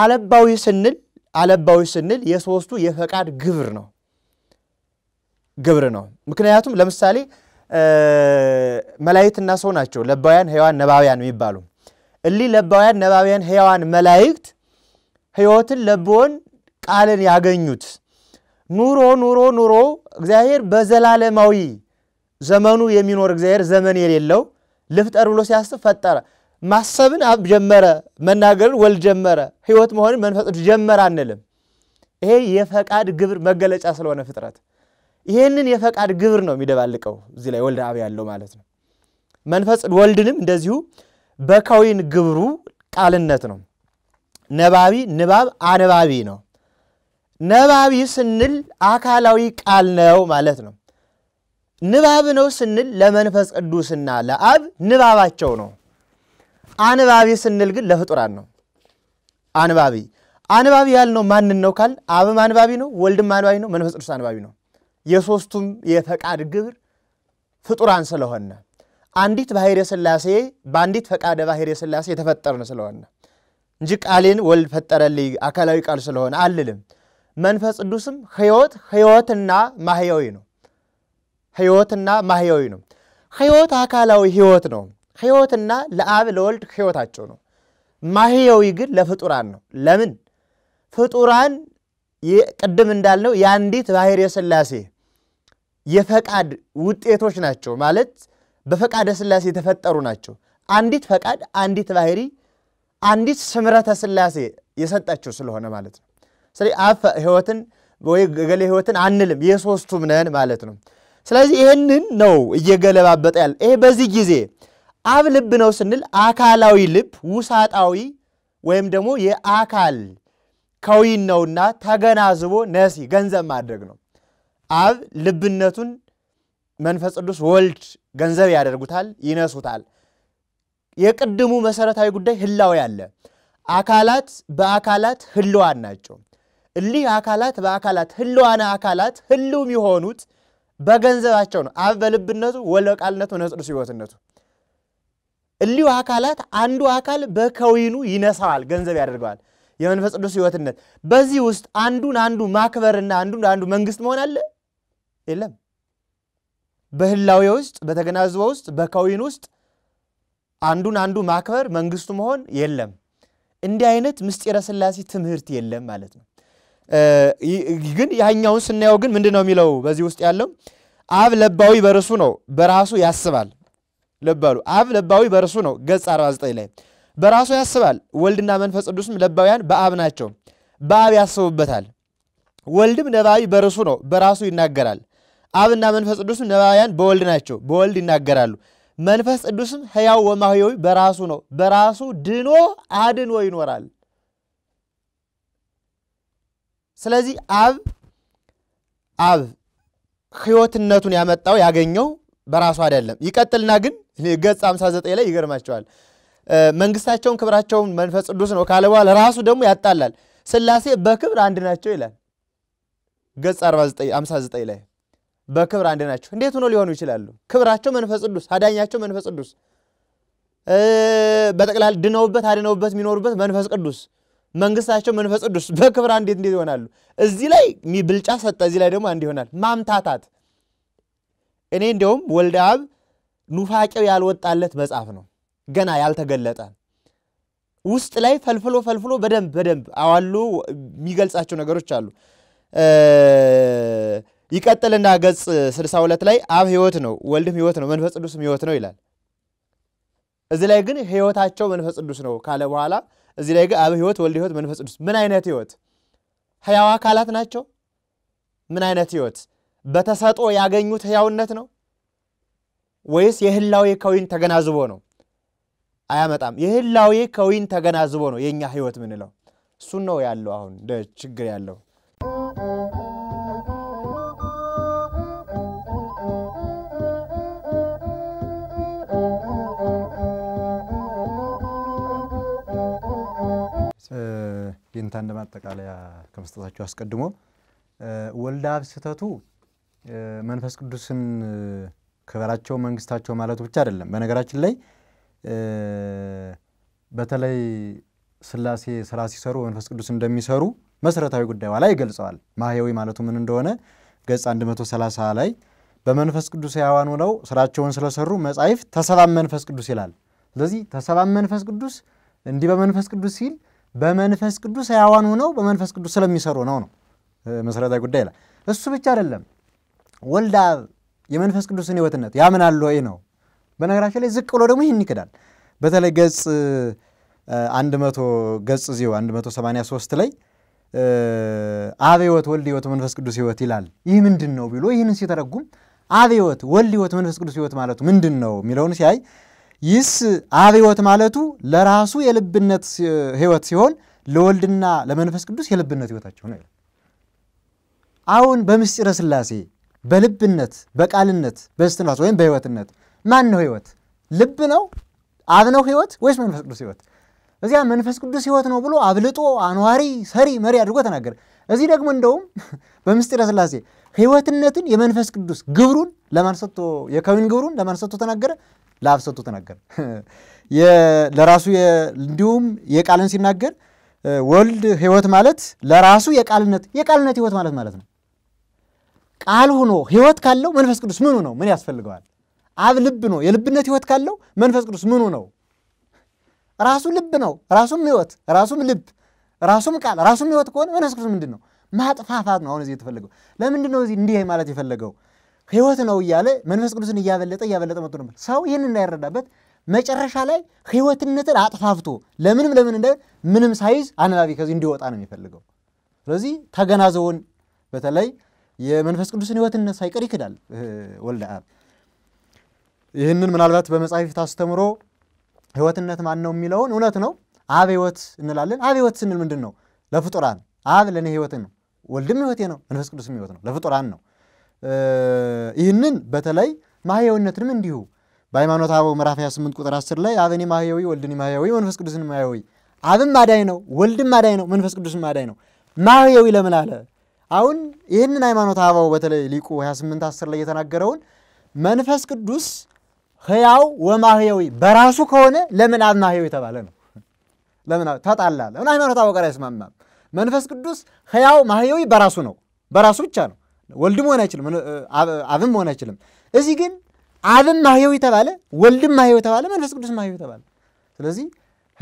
አለባዊ ስንል አለባዊ ስንል የሶስቱ የፈቃድ ግብር ነው። ግብር ነው። ምክንያቱም ለምሳሌ መላእክትና ሰው ናቸው ለባውያን፣ ሕያዋን፣ ነባውያን የሚባሉ እሊ ለባውያን፣ ነባውያን፣ ሕያዋን መላእክት ሕይወትን ለብዎን ቃልን ያገኙት ኑሮ ኑሮ ኑሮ እግዚአብሔር በዘላለማዊ ዘመኑ የሚኖር እግዚአብሔር ዘመን የሌለው ልፍጠር ብሎ ሲያስብ ፈጠረ። ማሰብን አብ ጀመረ፣ መናገርን ወልድ ጀመረ፣ ሕይወት መሆንን መንፈስ ጀመረ አንልም። ይሄ የፈቃድ ግብር መገለጫ ስለሆነ ፍጥረት ይሄንን የፈቃድ ግብር ነው የሚደባልቀው እዚህ ላይ ወልደ አብ ያለው ማለት ነው። መንፈስ ወልድንም እንደዚሁ በካዊን ግብሩ ቃልነት ነው። ነባቢ ንባብ አነባቢ ነው። ነባቢ ስንል አካላዊ ቃል ነው ማለት ነው። ንባብ ነው ስንል ለመንፈስ ቅዱስና ለአብ ንባባቸው ነው። አንባቢ ስንል ግን ለፍጡራን ነው። አንባቢ አንባቢ ያልነው ማንን ነው ካል አብም አንባቢ ነው፣ ወልድም አንባቢ ነው፣ መንፈስ ቅዱስ አንባቢ ነው። የሦስቱም የፈቃድ ግብር ፍጡራን ስለሆነ አንዲት ባሕርየ ሥላሴ በአንዲት ፈቃደ ባሕርየ ሥላሴ የተፈጠርን ስለሆነ እንጂ ቃሌን ወልድ ፈጠረልኝ አካላዊ ቃል ስለሆነ አልልም። መንፈስ ቅዱስም ሕይወት ሕይወትና ማሕያዊ ነው። ሕይወትና ማሕያዊ ነው። ሕይወት አካላዊ ሕይወት ነው። ሕይወትና ለአብ ለወልድ ሕይወታቸው ነው። ማሕያዊ ግን ለፍጡራን ነው። ለምን? ፍጡራን ቅድም እንዳልነው የአንዲት ባሕርየ ሥላሴ የፈቃድ ውጤቶች ናቸው። ማለት በፈቃደ ስላሴ የተፈጠሩ ናቸው። አንዲት ፈቃድ፣ አንዲት ባህሪ፣ አንዲት ስምረተ ስላሴ የሰጣቸው ስለሆነ ማለት ነው። ስለዚህ አፈ ህይወትን ወይ ገሌ ህይወትን አንልም፣ የሶስቱም ነን ማለት ነው። ስለዚህ ይህንን ነው እየገለባበጠ ያለ። ይሄ በዚህ ጊዜ አብ ልብ ነው ስንል አካላዊ ልብ ውሳጣዊ ወይም ደግሞ የአካል ከዊን ነውና ተገናዝቦ ነሲ ገንዘብ ማድረግ ነው። አብ ልብነቱን መንፈስ ቅዱስ ወልድ ገንዘብ ያደርጉታል፣ ይነሱታል። የቅድሙ መሰረታዊ ጉዳይ ህላዌ አለ። አካላት በአካላት ህልዋን ናቸው። እሊህ አካላት በአካላት ህልዋነ አካላት ህልውም የሆኑት በገንዘባቸው ነው። አብ በልብነቱ ወልድ በቃልነቱ መንፈስ ቅዱስ ህይወትነቱ። እሊሁ አካላት አንዱ አካል በከዊኑ ይነሳዋል፣ ገንዘብ ያደርገዋል። የመንፈስ ቅዱስ ህይወትነት በዚህ ውስጥ አንዱን አንዱ ማክበርና አንዱን አንዱ መንግስት መሆን አለ የለም። በህላዊ ውስጥ፣ በተገናዝበ ውስጥ፣ በከዊን ውስጥ አንዱን አንዱ ማክበር መንግስቱ መሆን የለም። እንዲህ አይነት ምስጢረ ስላሴ ትምህርት የለም ማለት ነው። ግን ያኛውን ስናየው ግን ምንድን ነው የሚለው በዚህ ውስጥ ያለው አብ ለባዊ በርሱ ነው በራሱ ያስባል ለባሉ አብ ለባዊ በርሱ ነው ገጽ 49 ላይ በራሱ ያስባል ወልድና መንፈስ ቅዱስም ለባውያን በአብ ናቸው በአብ ያስቡበታል ወልድም ለባዊ በርሱ ነው በራሱ ይናገራል አብና መንፈስ ቅዱስም ነባውያን በወልድ ናቸው፣ በወልድ ይናገራሉ። መንፈስ ቅዱስም ሕያው ወማሕያዊ በራሱ ነው፣ በራሱ ድኖ አድኖ ይኖራል። ስለዚህ አብ አብ ሕይወትነቱን ያመጣው ያገኘው በራሱ አይደለም። ይቀጥልና ግን ገጽ 59 ላይ ይገርማቸዋል። መንግስታቸውን ክብራቸውን መንፈስ ቅዱስ ነው ካለ በኋላ ራሱ ደግሞ ያጣላል። ስላሴ በክብር አንድ ናቸው ይላል ገጽ 59 ላይ በክብር አንድ ናቸው። እንዴት ሆኖ ሊሆኑ ይችላሉ? ክብራቸው መንፈስ ቅዱስ፣ አዳኛቸው መንፈስ ቅዱስ፣ በጠቅላላ ድነውበት አድነውበት የሚኖሩበት መንፈስ ቅዱስ፣ መንግስታቸው መንፈስ ቅዱስ። በክብር አንዴት እንዴት ይሆናሉ? እዚህ ላይ ብልጫ ሰጠ፣ እዚህ ላይ ደግሞ አንድ ይሆናል። ማምታታት እኔ እንዲያውም ወልደ አብ ኑፋቄው ያልወጣለት መጽሐፍ ነው፣ ገና ያልተገለጠ ውስጥ ላይ ፈልፍሎ ፈልፍሎ በደንብ በደንብ አዋሉ የሚገልጻቸው ነገሮች አሉ። ይቀጥልና ገጽ 62 ላይ አብ ህይወት ነው፣ ወልድም ህይወት ነው፣ መንፈስ ቅዱስም ህይወት ነው ይላል። እዚህ ላይ ግን ህይወታቸው መንፈስ ቅዱስ ነው ካለ በኋላ እዚህ ላይ ግን አብ ህይወት፣ ወልድ ህይወት፣ መንፈስ ቅዱስ ምን አይነት ህይወት? ህያው አካላት ናቸው። ምን አይነት ህይወት? በተሰጦ ያገኙት ህያውነት ነው ወይስ የህላዊ ከዊን ተገናዝቦ ነው? አያመጣም። የህላዊ ከዊን ተገናዝቦ ነው የእኛ ህይወት ምንለው እሱን ነው ያለው አሁን ችግር ያለው ይህንታ ማጠቃለያ ከመስጠታቸው አስቀድሞ ወልደ አብ ስህተቱ መንፈስ ቅዱስን ክበራቸው መንግስታቸው ማለቱ ብቻ አይደለም። በነገራችን ላይ በተለይ ስላሴ ስራ ሲሰሩ መንፈስ ቅዱስ እንደሚሰሩ መሰረታዊ ጉዳይ ላይ ይገልጸዋል። ማህያዊ ማለቱ ምን እንደሆነ ገጽ 130 ላይ በመንፈስ ቅዱስ ያዋን ሆነው ስራቸውን ስለሰሩ መጻሕፍት ተሰባም መንፈስ ቅዱስ ይላል። ስለዚህ ተሰባም መንፈስ ቅዱስ እንዲህ በመንፈስ ቅዱስ ሲል በመንፈስ ቅዱስ ሕያዋን ሆነው በመንፈስ ቅዱስ ስለሚሰሩ ነው ነው መሰረታዊ ጉዳይ ላይ እሱ ብቻ አይደለም። ወልድ አብ የመንፈስ ቅዱስን ህይወትነት ያምናሉ ወይ ነው። በነገራችን ላይ ዝቅ ብሎ ደግሞ ይህን ይክዳል። በተለይ ገጽ 100 ገጽ እዚሁ 183 ላይ አብ ህይወት፣ ወልድ ህይወት፣ መንፈስ ቅዱስ ህይወት ይላል። ይህ ምንድን ነው ቢሎ ይህንን ሲተረጉም አብ ህይወት፣ ወልድ ህይወት፣ መንፈስ ቅዱስ ህይወት ማለቱ ምንድን ነው የሚለውን ሲያይ ይስ አብ ሕይወት ማለቱ ለራሱ የልብነት ሕይወት ሲሆን ለወልድና ለመንፈስ ቅዱስ የልብነት ሕይወታቸው ነው። አሁን በምስጢረ ስላሴ በልብነት በቃልነት በስትንፋስ ወይም በሕይወትነት ማን ነው ሕይወት? ልብ ነው? አብ ነው ሕይወት ወይስ መንፈስ ቅዱስ ሕይወት? እዚያ መንፈስ ቅዱስ ሕይወት ነው ብሎ አብልጦ አኗሪ ሰሪ መሪ አድርጎ ተናገረ። እዚህ ደግሞ እንደውም በምስጢረ ስላሴ ህይወትነትን የመንፈስ ቅዱስ ግብሩን ለማን ሰጥቶ የከዊን ግብሩን ለማን ሰጥቶ ተናገረ? ለአብ ሰጥቶ ተናገረ። ለራሱ እንዲሁም የቃልን ሲናገር ወልድ ህይወት ማለት ለራሱ የቃልነት የቃልነት ህይወት ማለት ማለት ነው። ቃል ሆኖ ህይወት ካለው መንፈስ ቅዱስ ምኑ ነው? ምን ያስፈልገዋል? አብ ልብ ነው። የልብነት ህይወት ካለው መንፈስ ቅዱስ ምኑ ነው? ራሱ ልብ ነው። ራሱም ህይወት፣ ራሱም ልብ፣ ራሱም ቃል፣ ራሱም ህይወት ከሆነ መንፈስ ቅዱስ ምንድን ነው? ማጥፋፋት ነው አሁን እዚህ የተፈለገው። ለምንድን ነው እዚህ እንዲህ ማለት የፈለገው? ህይወት ነው እያለ መንፈስ ቅዱስን እያበለጠ እያበለጠ መጥቶ ነበር። ሰው ይህን እንዳይረዳበት መጨረሻ ላይ ህይወትነትን አጥፋፍቶ ለምንም ለምን እንደ ምንም ሳይዝ አነባቢ ከዚህ እንዲወጣ ነው የሚፈልገው። ስለዚህ ተገናዘውን በተለይ የመንፈስ ቅዱስን ህይወትነት ሳይቀር ይክዳል ወልደ አብ። ይህንን ምናልባት በመጽሐፍ ታስተምሮ ህይወትነት ማን ነው የሚለውን እውነት ነው አብ ህይወት እንላለን። አብ ህይወት ስንል ምንድን ነው? ለፍጡራን አብ ለእኔ ህይወትን ነው ወልድም ህይወቴ ነው፣ መንፈስ ቅዱስም ህይወት ነው፣ ለፍጡራን ነው። ይህንን በተለይ ማህየዊነትንም እንዲሁ በሃይማኖት አበው ምዕራፍ 28 ቁጥር 10 ላይ አብኔ ማህየዊ ወልድኒ ማህየዊ መንፈስ ቅዱስን ማህየዊ አብም ማዳይ ነው፣ ወልድም ማዳይ ነው፣ መንፈስ ቅዱስን ማዳይ ነው። ማህየዊ ለምን አለ? አሁን ይህንን ሃይማኖት አበው በተለይ ሊቁ 28 10 ላይ የተናገረውን መንፈስ ቅዱስ ህያው ወማህያዊ በራሱ ከሆነ ለምን አብ ማህያዊ የተባለ ነው? ለምን ተጣላ? ለምን ሃይማኖት አበው ጋር አይስማማም? መንፈስ ቅዱስ ሕያው ማህየዊ በራሱ ነው፣ በራሱ ብቻ ነው። ወልድም መሆን አይችልም፣ አብም መሆን አይችልም። እዚህ ግን አብም ማህያዊ ተባለ፣ ወልድም ማህያዊ ተባለ፣ መንፈስ ቅዱስ ማህያዊ ተባለ። ስለዚህ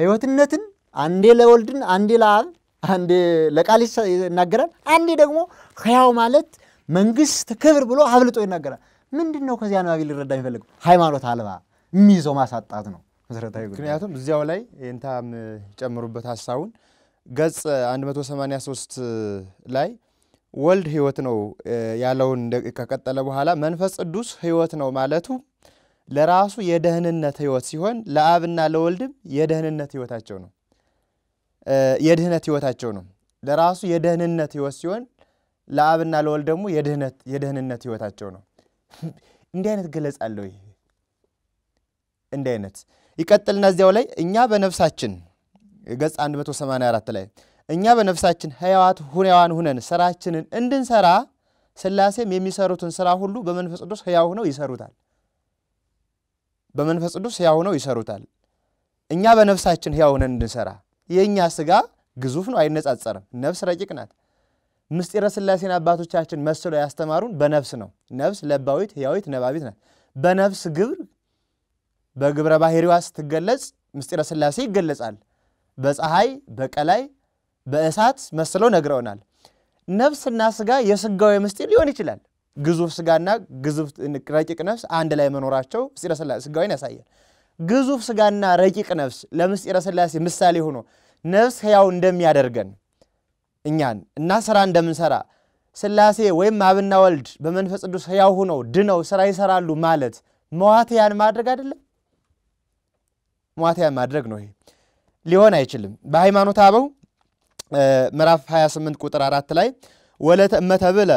ህይወትነትን አንዴ ለወልድን አንዴ ለአብ አንዴ ለቃል ይናገራል፣ አንዴ ደግሞ ሕያው ማለት መንግስት ክብር ብሎ አብልጦ ይናገራል። ምንድን ነው ከዚህ አንባቢ ሊረዳ የሚፈልገው? ሃይማኖት አልባ የሚይዘው ማሳጣት ነው መሰረታዊ። ምክንያቱም እዚያው ላይ ንታ ጨምሩበት ሀሳቡን ገጽ 183 ላይ ወልድ ህይወት ነው ያለውን ከቀጠለ በኋላ መንፈስ ቅዱስ ህይወት ነው ማለቱ ለራሱ የደህንነት ህይወት ሲሆን ለአብና ለወልድም የደህንነት ህይወታቸው ነው የድህነት ህይወታቸው ነው። ለራሱ የደህንነት ህይወት ሲሆን ለአብና ለወልድ ደግሞ የደህንነት ህይወታቸው ነው። እንዲህ አይነት ገለጻ አለው። እንዲህ አይነት ይቀጥልና እዚያው ላይ እኛ በነፍሳችን ገጽ 184 ላይ እኛ በነፍሳችን ሕያዋት ሁኔዋን ሁነን ስራችንን እንድንሰራ ስላሴም የሚሰሩትን ስራ ሁሉ በመንፈስ ቅዱስ ሕያው ሆነው ይሰሩታል። በመንፈስ ቅዱስ ሕያው ሆነው ይሰሩታል። እኛ በነፍሳችን ሕያው ሆነን እንድንሰራ የእኛ ስጋ ግዙፍ ነው፣ አይነጻጸርም። ነፍስ ረቂቅ ናት። ምስጢረ ስላሴን አባቶቻችን መስሎ ያስተማሩን በነፍስ ነው። ነፍስ ለባዊት፣ ሕያዊት፣ ነባቢት ናት። በነፍስ ግብር በግብረ ባህሪዋ ስትገለጽ ምስጢረ ስላሴ ይገለጻል። በፀሐይ በቀላይ በእሳት መስለው ነግረውናል። ነፍስና ስጋ የስጋዊ ምስጢር ሊሆን ይችላል። ግዙፍ ስጋና ግዙፍ ረቂቅ ነፍስ አንድ ላይ መኖራቸው ምስጢረ ሥላሴ ስጋዊን ያሳያል። ግዙፍ ስጋና ረቂቅ ነፍስ ለምስጢረ ስላሴ ምሳሌ ሆኖ ነፍስ ሕያው እንደሚያደርገን እኛን እና ስራ እንደምንሰራ ስላሴ ወይም አብና ወልድ በመንፈስ ቅዱስ ሕያው ሆነው ድነው ስራ ይሰራሉ ማለት መዋትያን ማድረግ አይደለም። መዋትያን ማድረግ ነው ይሄ። ሊሆን አይችልም። በሃይማኖት አበው ምዕራፍ 28 ቁጥር 4 ላይ ወለተ እመተብለ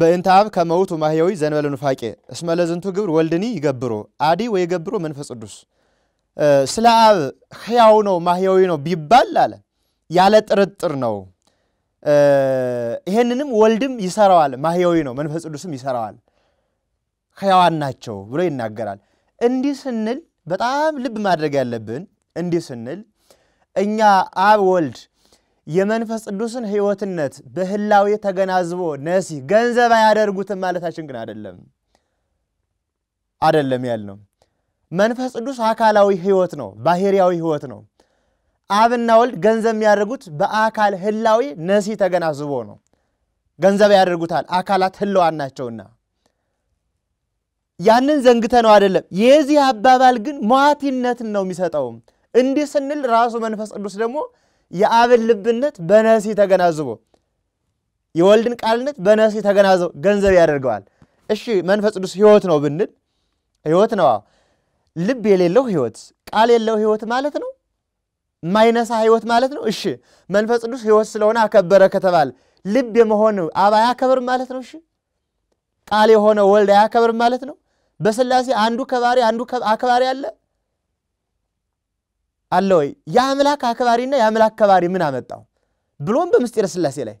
በእንተ አብ ከመውቱ ማህያዊ ዘንበለ ኑፋቄ እስመ ለዝንቱ ግብር ወልድኒ ይገብሮ አዲ ወይ ገብሮ መንፈስ ቅዱስ ስለ አብ ሕያው ነው ማህያዊ ነው ቢባል አለ ያለ ጥርጥር ነው። ይሄንንም ወልድም ይሰራዋል፣ ማህያዊ ነው፣ መንፈስ ቅዱስም ይሰራዋል፣ ሕያዋን ናቸው ብሎ ይናገራል። እንዲህ ስንል በጣም ልብ ማድረግ ያለብን እንዲህ ስንል እኛ አብ ወልድ የመንፈስ ቅዱስን ሕይወትነት በህላዊ ተገናዝቦ ነሲ ገንዘብ አያደርጉትም ማለታችን ግን አደለም አደለም ያልነው። መንፈስ ቅዱስ አካላዊ ህይወት ነው፣ ባህርያዊ ህይወት ነው። አብና ወልድ ገንዘብ የሚያደርጉት በአካል ህላዊ ነሲ ተገናዝቦ ነው። ገንዘብ ያደርጉታል፣ አካላት ህለዋን ናቸውና። ያንን ዘንግተ ነው አደለም። የዚህ አባባል ግን ሟቲነትን ነው የሚሰጠውም እንዲህ ስንል ራሱ መንፈስ ቅዱስ ደግሞ የአብን ልብነት በነሲ ተገናዝቦ የወልድን ቃልነት በነሲ ተገናዝቦ ገንዘብ ያደርገዋል። እሺ መንፈስ ቅዱስ ህይወት ነው ብንል ህይወት ነው። ልብ የሌለው ህይወት፣ ቃል የለው ህይወት ማለት ነው። ማይነሳ ህይወት ማለት ነው። እሺ መንፈስ ቅዱስ ህይወት ስለሆነ አከበረ ከተባለ ልብ የመሆን አብ አያከብርም ማለት ነው። እሺ ቃል የሆነ ወልድ አያከብርም ማለት ነው። በስላሴ አንዱ ከባሪ አንዱ አክባሪ አለ። አለ ወይ? የአምላክ አክባሪና የአምላክ ከባሪ ምን አመጣው? ብሎም በምስጢረ ስላሴ ላይ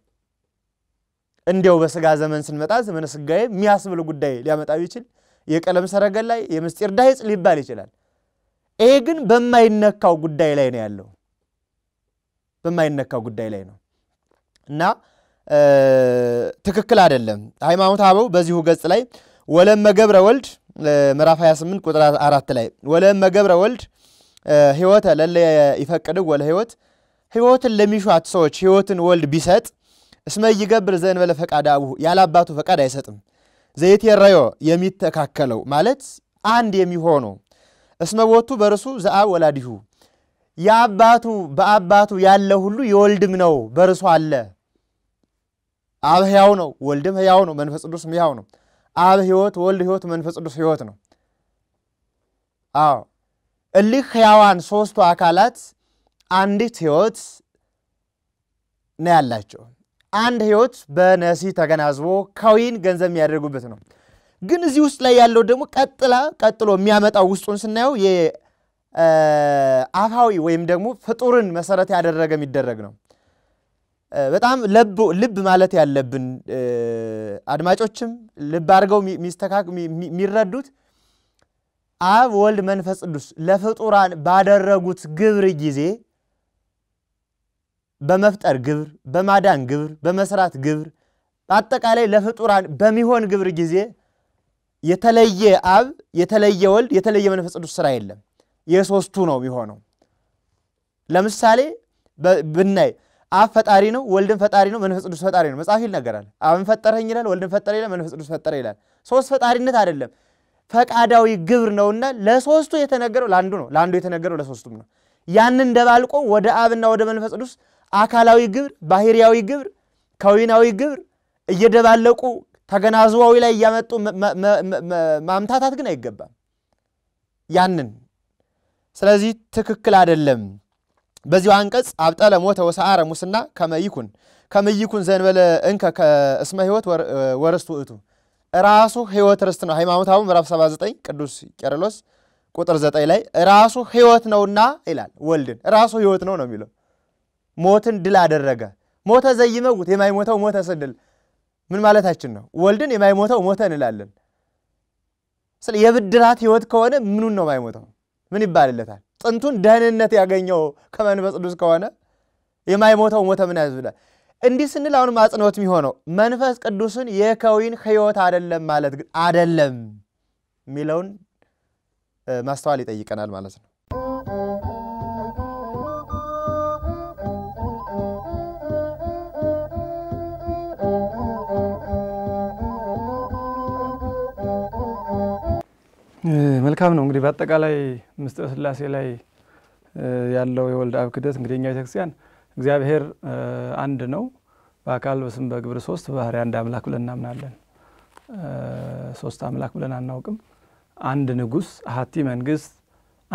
እንዲያው በስጋ ዘመን ስንመጣ ዘመነ ስጋዬ የሚያስብል ጉዳይ ሊያመጣ ቢችል የቀለም ሰረገል ላይ የምስጢር ዳይጽ ሊባል ይችላል። ይሄ ግን በማይነካው ጉዳይ ላይ ነው ያለው፣ በማይነካው ጉዳይ ላይ ነው እና ትክክል አይደለም። ሃይማኖት አበው በዚሁ ገጽ ላይ ወለመ ገብረ ወልድ ምዕራፍ 28 ቁጥር አራት ላይ ወለመ ገብረ ወልድ ሕይወተ ለለ ይፈቅድ ወለ ህይወት ሕይወትን ለሚሿት ሰዎች ህይወትን ወልድ ቢሰጥ እስመ ይገብር ዘእንበለ ፈቃደ አቡሁ ያለ አባቱ ፈቃድ አይሰጥም። ዘይት የረዮ የሚተካከለው ማለት አንድ የሚሆነው እስመ ቦቱ በርሱ ዘአብ ወላዲሁ የአባቱ በአባቱ ያለ ሁሉ የወልድም ነው በርሱ አለ። አብ ሕያው ነው፣ ወልድም ሕያው ነው፣ መንፈስ ቅዱስም ሕያው ነው። አብ ሕይወት፣ ወልድ ሕይወት፣ መንፈስ ቅዱስ ሕይወት ነው። አዎ እሊህ ሕያዋን ሶስቱ አካላት አንዲት ህይወት ነው ያላቸው። አንድ ህይወት በነሲ ተገናዝቦ ከዊን ገንዘብ የሚያደርጉበት ነው። ግን እዚህ ውስጥ ላይ ያለው ደግሞ ቀጥላ ቀጥሎ የሚያመጣው ውስጡን ስናየው የአፋዊ ወይም ደግሞ ፍጡርን መሰረት ያደረገ የሚደረግ ነው። በጣም ልብ ማለት ያለብን አድማጮችም ልብ አድርገው የሚረዱት አብ ወልድ መንፈስ ቅዱስ ለፍጡራን ባደረጉት ግብር ጊዜ በመፍጠር ግብር፣ በማዳን ግብር፣ በመስራት ግብር፣ በአጠቃላይ ለፍጡራን በሚሆን ግብር ጊዜ የተለየ አብ፣ የተለየ ወልድ፣ የተለየ መንፈስ ቅዱስ ስራ የለም። የሶስቱ ነው የሚሆነው። ለምሳሌ ብናይ አብ ፈጣሪ ነው፣ ወልድን ፈጣሪ ነው፣ መንፈስ ቅዱስ ፈጣሪ ነው። መጽሐፍ ይነገራል። አብን ፈጠረኝ ይላል፣ ወልድን ፈጠረ ይላል፣ መንፈስ ቅዱስ ፈጠረ ይላል። ሶስት ፈጣሪነት አይደለም። ፈቃዳዊ ግብር ነውና ለሶስቱ የተነገረው ለአንዱ ነው፣ ለአንዱ የተነገረው ለሶስቱም ነው። ያንን ደባልቆ ወደ አብና ወደ መንፈስ ቅዱስ አካላዊ ግብር፣ ባህርያዊ ግብር፣ ከዊናዊ ግብር እየደባለቁ ተገናዝዋዊ ላይ እያመጡ ማምታታት ግን አይገባም። ያንን ስለዚህ ትክክል አይደለም። በዚሁ አንቀጽ አብጠለ ሞተ ወሰዓረ ሙስና ከመይኩን ከመይኩን ዘንበለ እንከ እስመ ሕይወት ወርስቱ እቱ ራሱ ህይወት ርስት ነው። ሃይማኖታዊ ምዕራፍ 79 ቅዱስ ቄርሎስ ቁጥር 9 ላይ ራሱ ህይወት ነውና ይላል። ወልድን ራሱ ህይወት ነው ነው የሚለው ሞትን ድል አደረገ። ሞተ ዘይመውት የማይሞተው ሞተ ስንል ምን ማለታችን ነው? ወልድን የማይሞተው ሞተ እንላለን። ስለ የብድራት ህይወት ከሆነ ምኑን ነው የማይሞተው? ምን ይባልለታል? ጥንቱን ደህንነት ያገኘው ከመንፈስ ቅዱስ ከሆነ የማይሞተው ሞተ ምን ያዝብላል? እንዲህ ስንል አሁን ማጽኖት የሚሆነው መንፈስ ቅዱስን የከዊን ህይወት አደለም ማለት ግን አደለም የሚለውን ማስተዋል ይጠይቀናል ማለት ነው። መልካም ነው እንግዲህ በአጠቃላይ ምስጢረ ስላሴ ላይ ያለው የወልድ አብ ክደት እንግዲህ እኛ ቤተክርስቲያን እግዚአብሔር አንድ ነው፣ በአካል በስም በግብር ሶስት፣ በባህሪ አንድ አምላክ ብለን እናምናለን። ሶስት አምላክ ብለን አናውቅም። አንድ ንጉስ አሀቲ መንግስት፣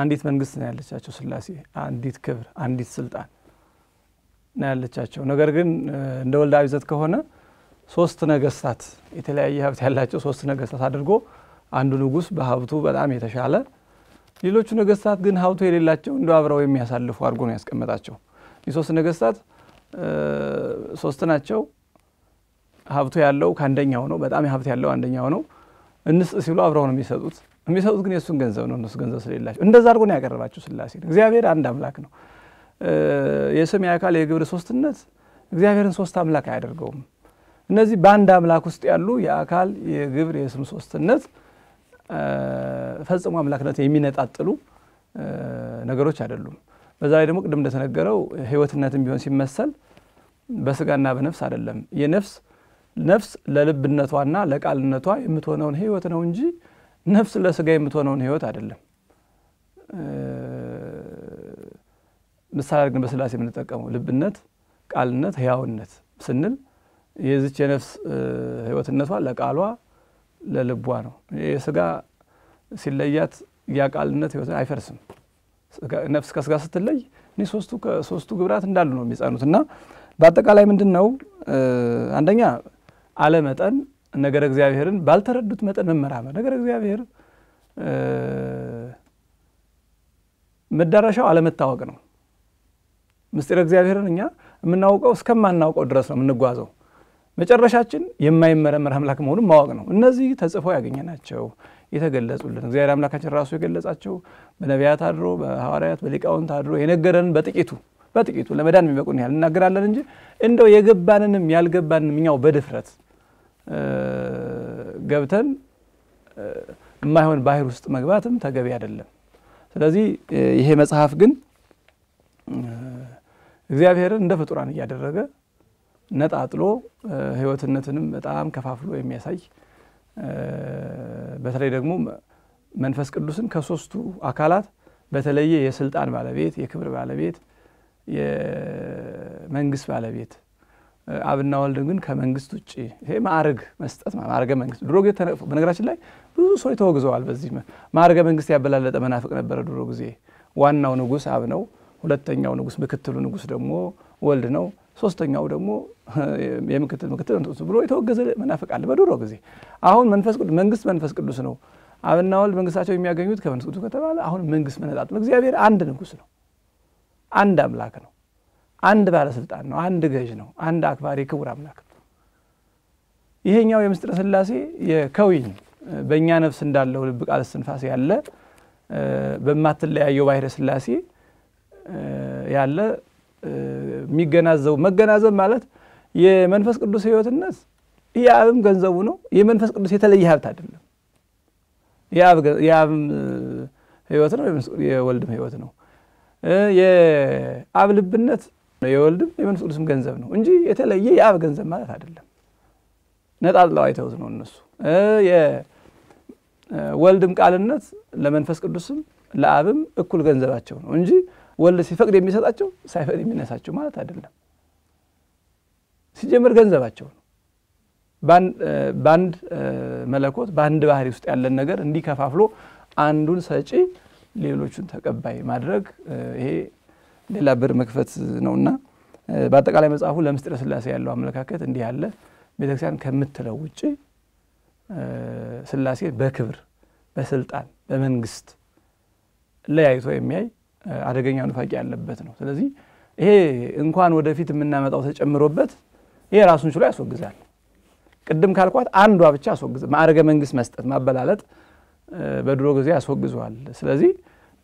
አንዲት መንግስት ነው ያለቻቸው ስላሴ አንዲት ክብር፣ አንዲት ስልጣን ነው ያለቻቸው። ነገር ግን እንደ ወልዳ አብ ይዘት ከሆነ ሶስት ነገስታት፣ የተለያየ ሀብት ያላቸው ሶስት ነገስታት አድርጎ አንዱ ንጉስ በሀብቱ በጣም የተሻለ ሌሎቹ ነገስታት ግን ሀብቱ የሌላቸው እንደ አብረው የሚያሳልፉ አድርጎ ነው ያስቀመጣቸው። የሶስት ነገስታት ሶስት ናቸው። ሀብቱ ያለው ከአንደኛው ነው። በጣም ሀብት ያለው አንደኛው ነው። እንስጥ ሲሉ አብረው ነው የሚሰጡት። የሚሰጡት ግን የእሱን ገንዘብ ነው። እነሱ ገንዘብ ስለሌላቸው እንደዛ አድርጎ ነው ያቀረባቸው ስላሴ። እግዚአብሔር አንድ አምላክ ነው። የስም የአካል የግብር ሶስትነት እግዚአብሔርን ሶስት አምላክ አያደርገውም። እነዚህ በአንድ አምላክ ውስጥ ያሉ የአካል የግብር የስም ሶስትነት ፈጽሞ አምላክነት የሚነጣጥሉ ነገሮች አይደሉም። በዛ ላይ ደግሞ ቅድም እንደተነገረው ህይወትነትም ቢሆን ሲመሰል በስጋና በነፍስ አይደለም። የነፍስ ነፍስ ለልብነቷና ለቃልነቷ የምትሆነውን ህይወት ነው እንጂ ነፍስ ለስጋ የምትሆነውን ህይወት አይደለም። ምሳሌ ግን በስላሴ የምንጠቀመው ልብነት፣ ቃልነት፣ ህያውነት ስንል የዚች የነፍስ ህይወትነቷ ለቃሏ ለልቧ ነው። የስጋ ሲለያት ያ ቃልነት ህይወት አይፈርስም። ነፍስ ከስጋ ስትለይ እኒህ ሶስቱ ግብራት እንዳሉ ነው የሚጸኑት እና በአጠቃላይ ምንድን ነው አንደኛ አለመጠን ነገረ እግዚአብሔርን ባልተረዱት መጠን መመራመር። ነገረ እግዚአብሔር መዳረሻው አለመታወቅ ነው። ምስጢር እግዚአብሔርን እኛ የምናውቀው እስከማናውቀው ድረስ ነው የምንጓዘው። መጨረሻችን የማይመረመር አምላክ መሆኑን ማወቅ ነው። እነዚህ ተጽፈው ናቸው? የተገለጹልን እግዚአብሔር አምላካችን ራሱ የገለጻቸው በነቢያት አድሮ በሐዋርያት በሊቃውንት አድሮ የነገረንን በጥቂቱ በጥቂቱ ለመዳን የሚበቁን ያህል እናገራለን እንጂ እንደው የገባንንም ያልገባንም እኛው በድፍረት ገብተን የማይሆን ባህር ውስጥ መግባትም ተገቢ አይደለም። ስለዚህ ይሄ መጽሐፍ ግን እግዚአብሔርን እንደ ፍጡራን እያደረገ ነጣጥሎ ሕይወትነትንም በጣም ከፋፍሎ የሚያሳይ በተለይ ደግሞ መንፈስ ቅዱስን ከሶስቱ አካላት በተለየ የስልጣን ባለቤት፣ የክብር ባለቤት፣ የመንግስት ባለቤት አብና ወልድ ግን ከመንግስት ውጭ ይሄ ማዕረግ መስጠት ማዕረገ መንግስት ድሮ ጊዜ በነገራችን ላይ ብዙ ሰው ተወግዘዋል። በዚህ ማዕረገ መንግስት ያበላለጠ መናፍቅ ነበረ ድሮ ጊዜ። ዋናው ንጉስ አብ ነው። ሁለተኛው ንጉስ ምክትሉ ንጉስ ደግሞ ወልድ ነው። ሶስተኛው ደግሞ የምክትል ምክትል ብሎ የተወገዘ መናፍቅ አለ በድሮ ጊዜ። አሁን መንግስት መንፈስ ቅዱስ ነው። አብና ወልድ መንግስታቸው የሚያገኙት ከመንፈስ ቅዱስ ከተባለ አሁን መንግስት መነጣጥ ነው። እግዚአብሔር አንድ ንጉስ ነው፣ አንድ አምላክ ነው፣ አንድ ባለስልጣን ነው፣ አንድ ገዥ ነው፣ አንድ አክባሪ ክቡር አምላክ ነው። ይሄኛው የምስጢረ ስላሴ የከዊን በእኛ ነፍስ እንዳለው ልብ ቃል እስትንፋሴ ያለ በማትለያየው ባህረ ስላሴ ያለ የሚገናዘቡ መገናዘብ ማለት የመንፈስ ቅዱስ ህይወትነት የአብም ገንዘቡ ነው። የመንፈስ ቅዱስ የተለየ ሀብት አይደለም። የአብም ህይወት ነው፣ የወልድም ህይወት ነው። የአብ ልብነት የወልድም የመንፈስ ቅዱስም ገንዘብ ነው እንጂ የተለየ የአብ ገንዘብ ማለት አይደለም። ነጣጥለው አይተውት ነው እነሱ። የወልድም ቃልነት ለመንፈስ ቅዱስም ለአብም እኩል ገንዘባቸው ነው እንጂ ወልድ ሲፈቅድ የሚሰጣቸው ሳይፈቅድ የሚነሳቸው ማለት አይደለም። ሲጀምር ገንዘባቸው ነው። በአንድ መለኮት በአንድ ባህሪ ውስጥ ያለን ነገር እንዲህ ከፋፍሎ አንዱን ሰጪ ሌሎቹን ተቀባይ ማድረግ ይሄ ሌላ ብር መክፈት ነውና በአጠቃላይ መጽሐፉ ለምስጢረ ስላሴ ያለው አመለካከት እንዲህ ያለ ቤተክርስቲያን ከምትለው ውጭ ስላሴ በክብር በስልጣን በመንግስት ለያይቶ የሚያይ አደገኛ ኑፋቄ ያለበት ነው። ስለዚህ ይሄ እንኳን ወደፊት የምናመጣው ተጨምሮበት ይሄ ራሱን ችሎ ያስወግዛል። ቅድም ካልኳት አንዷ ብቻ አስወግዝ ማዕረገ መንግስት መስጠት ማበላለጥ በድሮ ጊዜ ያስወግዘዋል። ስለዚህ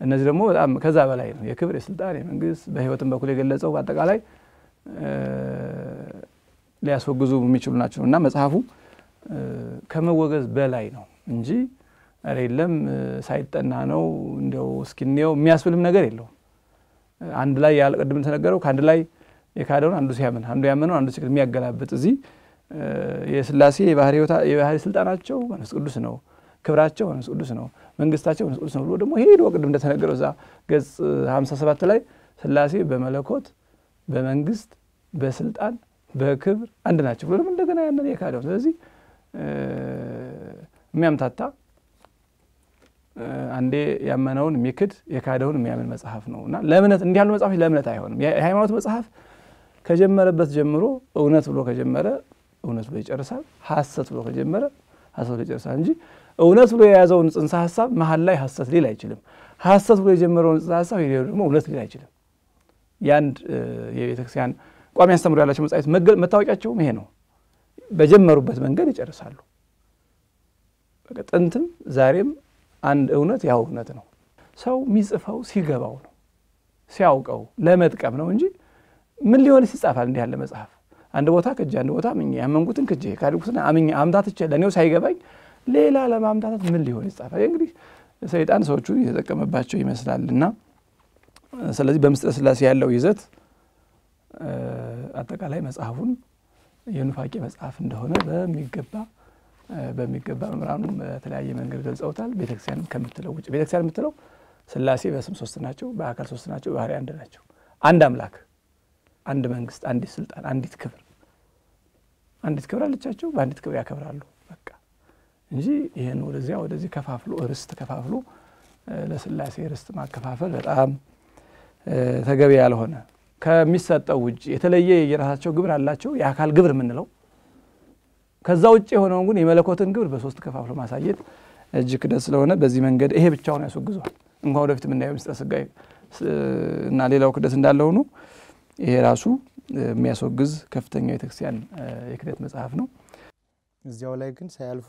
እነዚህ ደግሞ በጣም ከዛ በላይ ነው። የክብር የስልጣን የመንግስት በህይወትም በኩል የገለጸው በአጠቃላይ ሊያስወግዙ የሚችሉ ናቸው እና መጽሐፉ ከመወገዝ በላይ ነው እንጂ ኧረ የለም ሳይጠና ነው እንዲያው እስኪኔው የሚያስብልም ነገር የለውም። አንድ ላይ ያለ ቅድም ተነገረው ከአንድ ላይ የካደውን አንዱ ሲያምን አንዱ ያመነው አንዱ ሲክድ የሚያገላብጥ እዚህ የስላሴ የባህሪ ስልጣናቸው መንፈስ ቅዱስ ነው፣ ክብራቸው መንፈስ ቅዱስ ነው፣ መንግስታቸው መንፈስ ቅዱስ ነው ብሎ ደግሞ ሄዶ ቅድም እንደተነገረው እዛ ገጽ 57 ላይ ስላሴ በመለኮት በመንግስት በስልጣን በክብር አንድ ናቸው ብሎ ደግሞ እንደገና ያንን የካደው ስለዚህ የሚያምታታ አንዴ ያመነውን የሚክድ የካደውን የሚያምን መጽሐፍ ነው እና ለእምነት እንዲህ ያሉ መጽሐፎች ለእምነት አይሆንም። የሃይማኖት መጽሐፍ ከጀመረበት ጀምሮ እውነት ብሎ ከጀመረ እውነት ብሎ ይጨርሳል። ሐሰት ብሎ ከጀመረ ሐሰት ብሎ ይጨርሳል እንጂ እውነት ብሎ የያዘውን ጽንሰ ሐሳብ መሀል ላይ ሐሰት ሊል አይችልም። ሐሰት ብሎ የጀመረውን ጽንሰ ሐሳብ ሄደ ደግሞ እውነት ሊል አይችልም። የአንድ የቤተክርስቲያን ቋሚ አስተምሮ ያላቸው መጻሕፍት መታወቂያቸውም ይሄ ነው። በጀመሩበት መንገድ ይጨርሳሉ። ጥንትም ዛሬም አንድ እውነት ያው እውነት ነው። ሰው የሚጽፈው ሲገባው ነው፣ ሲያውቀው ለመጥቀም ነው እንጂ ምን ሊሆን ይጻፋል እንዲህ ያለ መጽሐፍ? አንድ ቦታ ክጄ አንድ ቦታ አምኜ ያመንኩትን ክጄ ካልኩትን አምኜ አምታት ይቻል ለእኔው ሳይገባኝ ሌላ ለማምታታት ምን ሊሆን ይጻፋል? እንግዲህ ሰይጣን ሰዎቹ የተጠቀመባቸው ይመስላልና ስለዚህ በምስጢረ ሥላሴ ያለው ይዘት አጠቃላይ መጽሐፉን የኑፋቄ መጽሐፍ እንደሆነ በሚገባ በሚገባ መምህራኑ በተለያየ መንገድ ገልጸውታል። ቤተክርስቲያን ከምትለው ውጭ ቤተክርስቲያን የምትለው ስላሴ በስም ሶስት ናቸው፣ በአካል ሶስት ናቸው፣ ባህሪ አንድ ናቸው፣ አንድ አምላክ አንድ መንግስት፣ አንዲት ስልጣን፣ አንዲት ክብር፣ አንዲት ክብር አለቻቸው። በአንዲት ክብር ያከብራሉ በቃ እንጂ ይህን ወደዚያ ወደዚህ ከፋፍሎ ርስት ከፋፍሎ ለስላሴ ርስት ማከፋፈል በጣም ተገቢ ያልሆነ ከሚሰጠው ውጭ የተለየ የራሳቸው ግብር አላቸው፣ የአካል ግብር የምንለው ከዛ ውጭ የሆነውን ግን የመለኮትን ግብር በሶስት ከፋፍሎ ማሳየት እጅ ክደት ስለሆነ በዚህ መንገድ ይሄ ብቻውን ያስወግዟል። እንኳን ወደፊት የምናየው ምስጢረ ስጋይ እና ሌላው ክደት እንዳለ ሆኖ ይሄ ራሱ የሚያስወግዝ ከፍተኛ የቤተክርስቲያን የክደት መጽሐፍ ነው። እዚያው ላይ ግን ሳያልፉ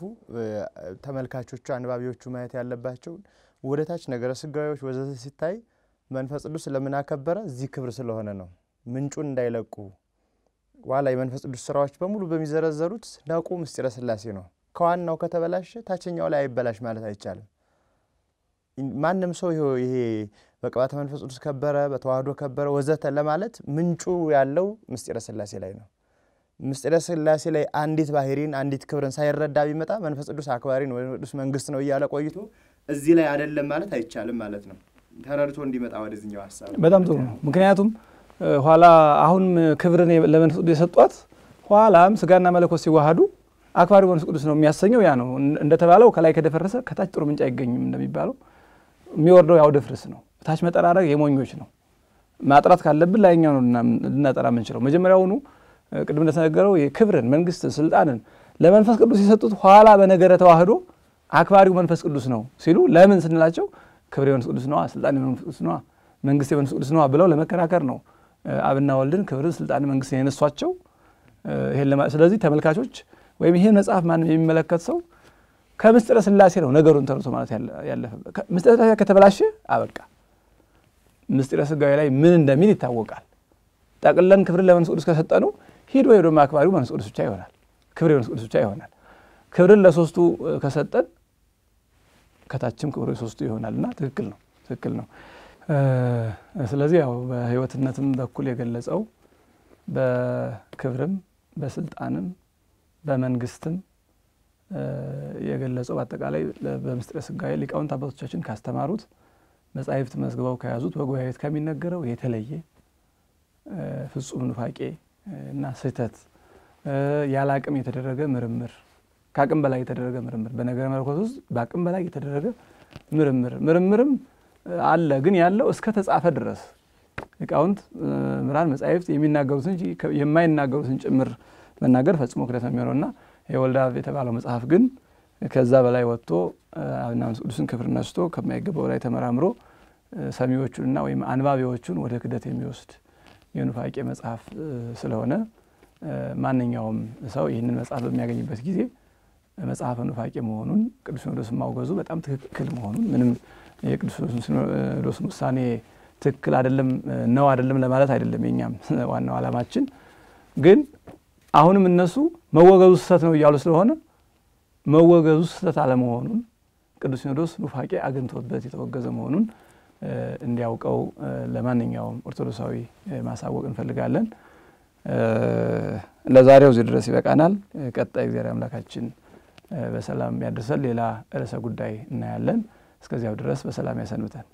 ተመልካቾቹ አንባቢዎቹ ማየት ያለባቸው ወደታች ነገረ ስጋዎች ወዘተ ሲታይ መንፈስ ቅዱስ ለምን አከበረ? እዚህ ክብር ስለሆነ ነው። ምንጩን እንዳይለቁ ዋላ የመንፈስ ቅዱስ ስራዎች በሙሉ በሚዘረዘሩት ነቁ ምስጢረ ስላሴ ነው። ከዋናው ከተበላሸ ታችኛው ላይ አይበላሽ ማለት አይቻልም። ማንም ሰው ይሄ በቅባተ መንፈስ ቅዱስ ከበረ፣ በተዋህዶ ከበረ ወዘተ ለማለት ምንጩ ያለው ምስጢረ ስላሴ ላይ ነው። ምስጢረ ስላሴ ላይ አንዲት ባህሪን አንዲት ክብርን ሳይረዳ ቢመጣ መንፈስ ቅዱስ አክባሪ ነው፣ ቅዱስ መንግስት ነው እያለ ቆይቶ እዚህ ላይ አይደለም ማለት አይቻልም ማለት ነው። ተረድቶ እንዲመጣ ወደዚህኛው ሀሳብ በጣም ጥሩ ነው። ምክንያቱም ኋላ አሁን ክብርን ለመንፈስ ቅዱስ የሰጧት ኋላም ስጋና መለኮት ሲዋሃዱ አክባሪ መንፈስ ቅዱስ ነው የሚያሰኘው። ያ ነው እንደተባለው ከላይ ከደፈረሰ ከታች ጥሩ ምንጭ አይገኝም እንደሚባለው የሚወርደው ያው ደፍርስ ነው። ታች መጠራረግ የሞኞች ነው። ማጥራት ካለብን ላይኛው ነው ልናጠራ የምንችለው። መጀመሪያውኑ ቅድም እንደተነገረው የክብርን መንግስትን፣ ስልጣንን ለመንፈስ ቅዱስ የሰጡት ኋላ በነገረ ተዋህዶ አክባሪው መንፈስ ቅዱስ ነው ሲሉ ለምን ስንላቸው ክብር የመንፈስ ቅዱስ ነዋ፣ ስልጣን የመንፈስ ቅዱስ ነዋ፣ መንግስት የመንፈስ ቅዱስ ነዋ ብለው ለመከራከር ነው አብና ወልድን ክብርን፣ ስልጣንን፣ መንግስትን የነሷቸው። ስለዚህ ተመልካቾች ወይም ይህን መጽሐፍ ማንም የሚመለከት ሰው ከምስጢረ ስላሴ ነው ነገሩን ተርቶ ማለት ያለፈበት ምስጢረ ስላሴ ከተበላሸ አበቃ። ምስጢረ ስጋዊ ላይ ምን እንደሚል ይታወቃል። ጠቅለን ክብርን ለመንፈስ ቅዱስ ከሰጠኑ ሂዶ ሄዶ ማክባሪው መንፈስ ቅዱስ ብቻ ይሆናል። ክብር የመንፈስ ቅዱስ ብቻ ይሆናል። ክብርን ለሶስቱ ከሰጠን ከታችም ክብሩ የሶስቱ ይሆናል ትክክል ነው፣ ትክክል ነው። ስለዚህ ያው በህይወትነትም በኩል የገለጸው በክብርም በስልጣንም በመንግስትም የገለጸው በአጠቃላይ በምስጢረ ስጋዌ ሊቃውንት አባቶቻችን ካስተማሩት መጻሕፍት መዝግበው ከያዙት በጉባኤ ከሚነገረው የተለየ ፍጹም ኑፋቄ እና ስህተት ያለ አቅም የተደረገ ምርምር ከአቅም በላይ የተደረገ ምርምር በነገረ መለኮት ውስጥ በአቅም በላይ የተደረገ ምርምር ምርምርም አለ ግን ያለው እስከ ተጻፈ ድረስ ሊቃውንት ምራን መጻሕፍት እንጂ የማይናገሩትን ጭምር መናገር ፈጽሞ ክደት ነው የሚሆነው እና የወልደ የተባለው መጽሐፍ ግን ከዛ በላይ ወጥቶ አብና ቅዱስን ክፍርን ነስቶ ከማይገባው ላይ ተመራምሮ ሰሚዎቹንና ወይም አንባቢዎቹን ወደ ክደት የሚወስድ የኑፋቄ መጽሐፍ ስለሆነ ማንኛውም ሰው ይህንን መጽሐፍ በሚያገኝበት ጊዜ መጽሐፈ ኑፋቄ መሆኑን ቅዱስ ሲኖዶስ ማውገዙ በጣም ትክክል መሆኑን ምንም የቅዱስ ሲኖዶስን ውሳኔ ትክክል አይደለም ነው አይደለም ለማለት አይደለም። የኛም ዋናው ዓላማችን ግን አሁንም እነሱ መወገዙ ስህተት ነው እያሉ ስለሆነ መወገዙ ስህተት አለመሆኑን ቅዱስ ሲኖዶስ ኑፋቄ አግኝቶበት የተወገዘ መሆኑን እንዲያውቀው ለማንኛውም ኦርቶዶክሳዊ ማሳወቅ እንፈልጋለን። ለዛሬው እዚህ ድረስ ይበቃናል። ቀጣይ እግዚአብሔር አምላካችን በሰላም ያደርሰን። ሌላ ርዕሰ ጉዳይ እናያለን። እስከዚያው ድረስ በሰላም ያሰንብተን።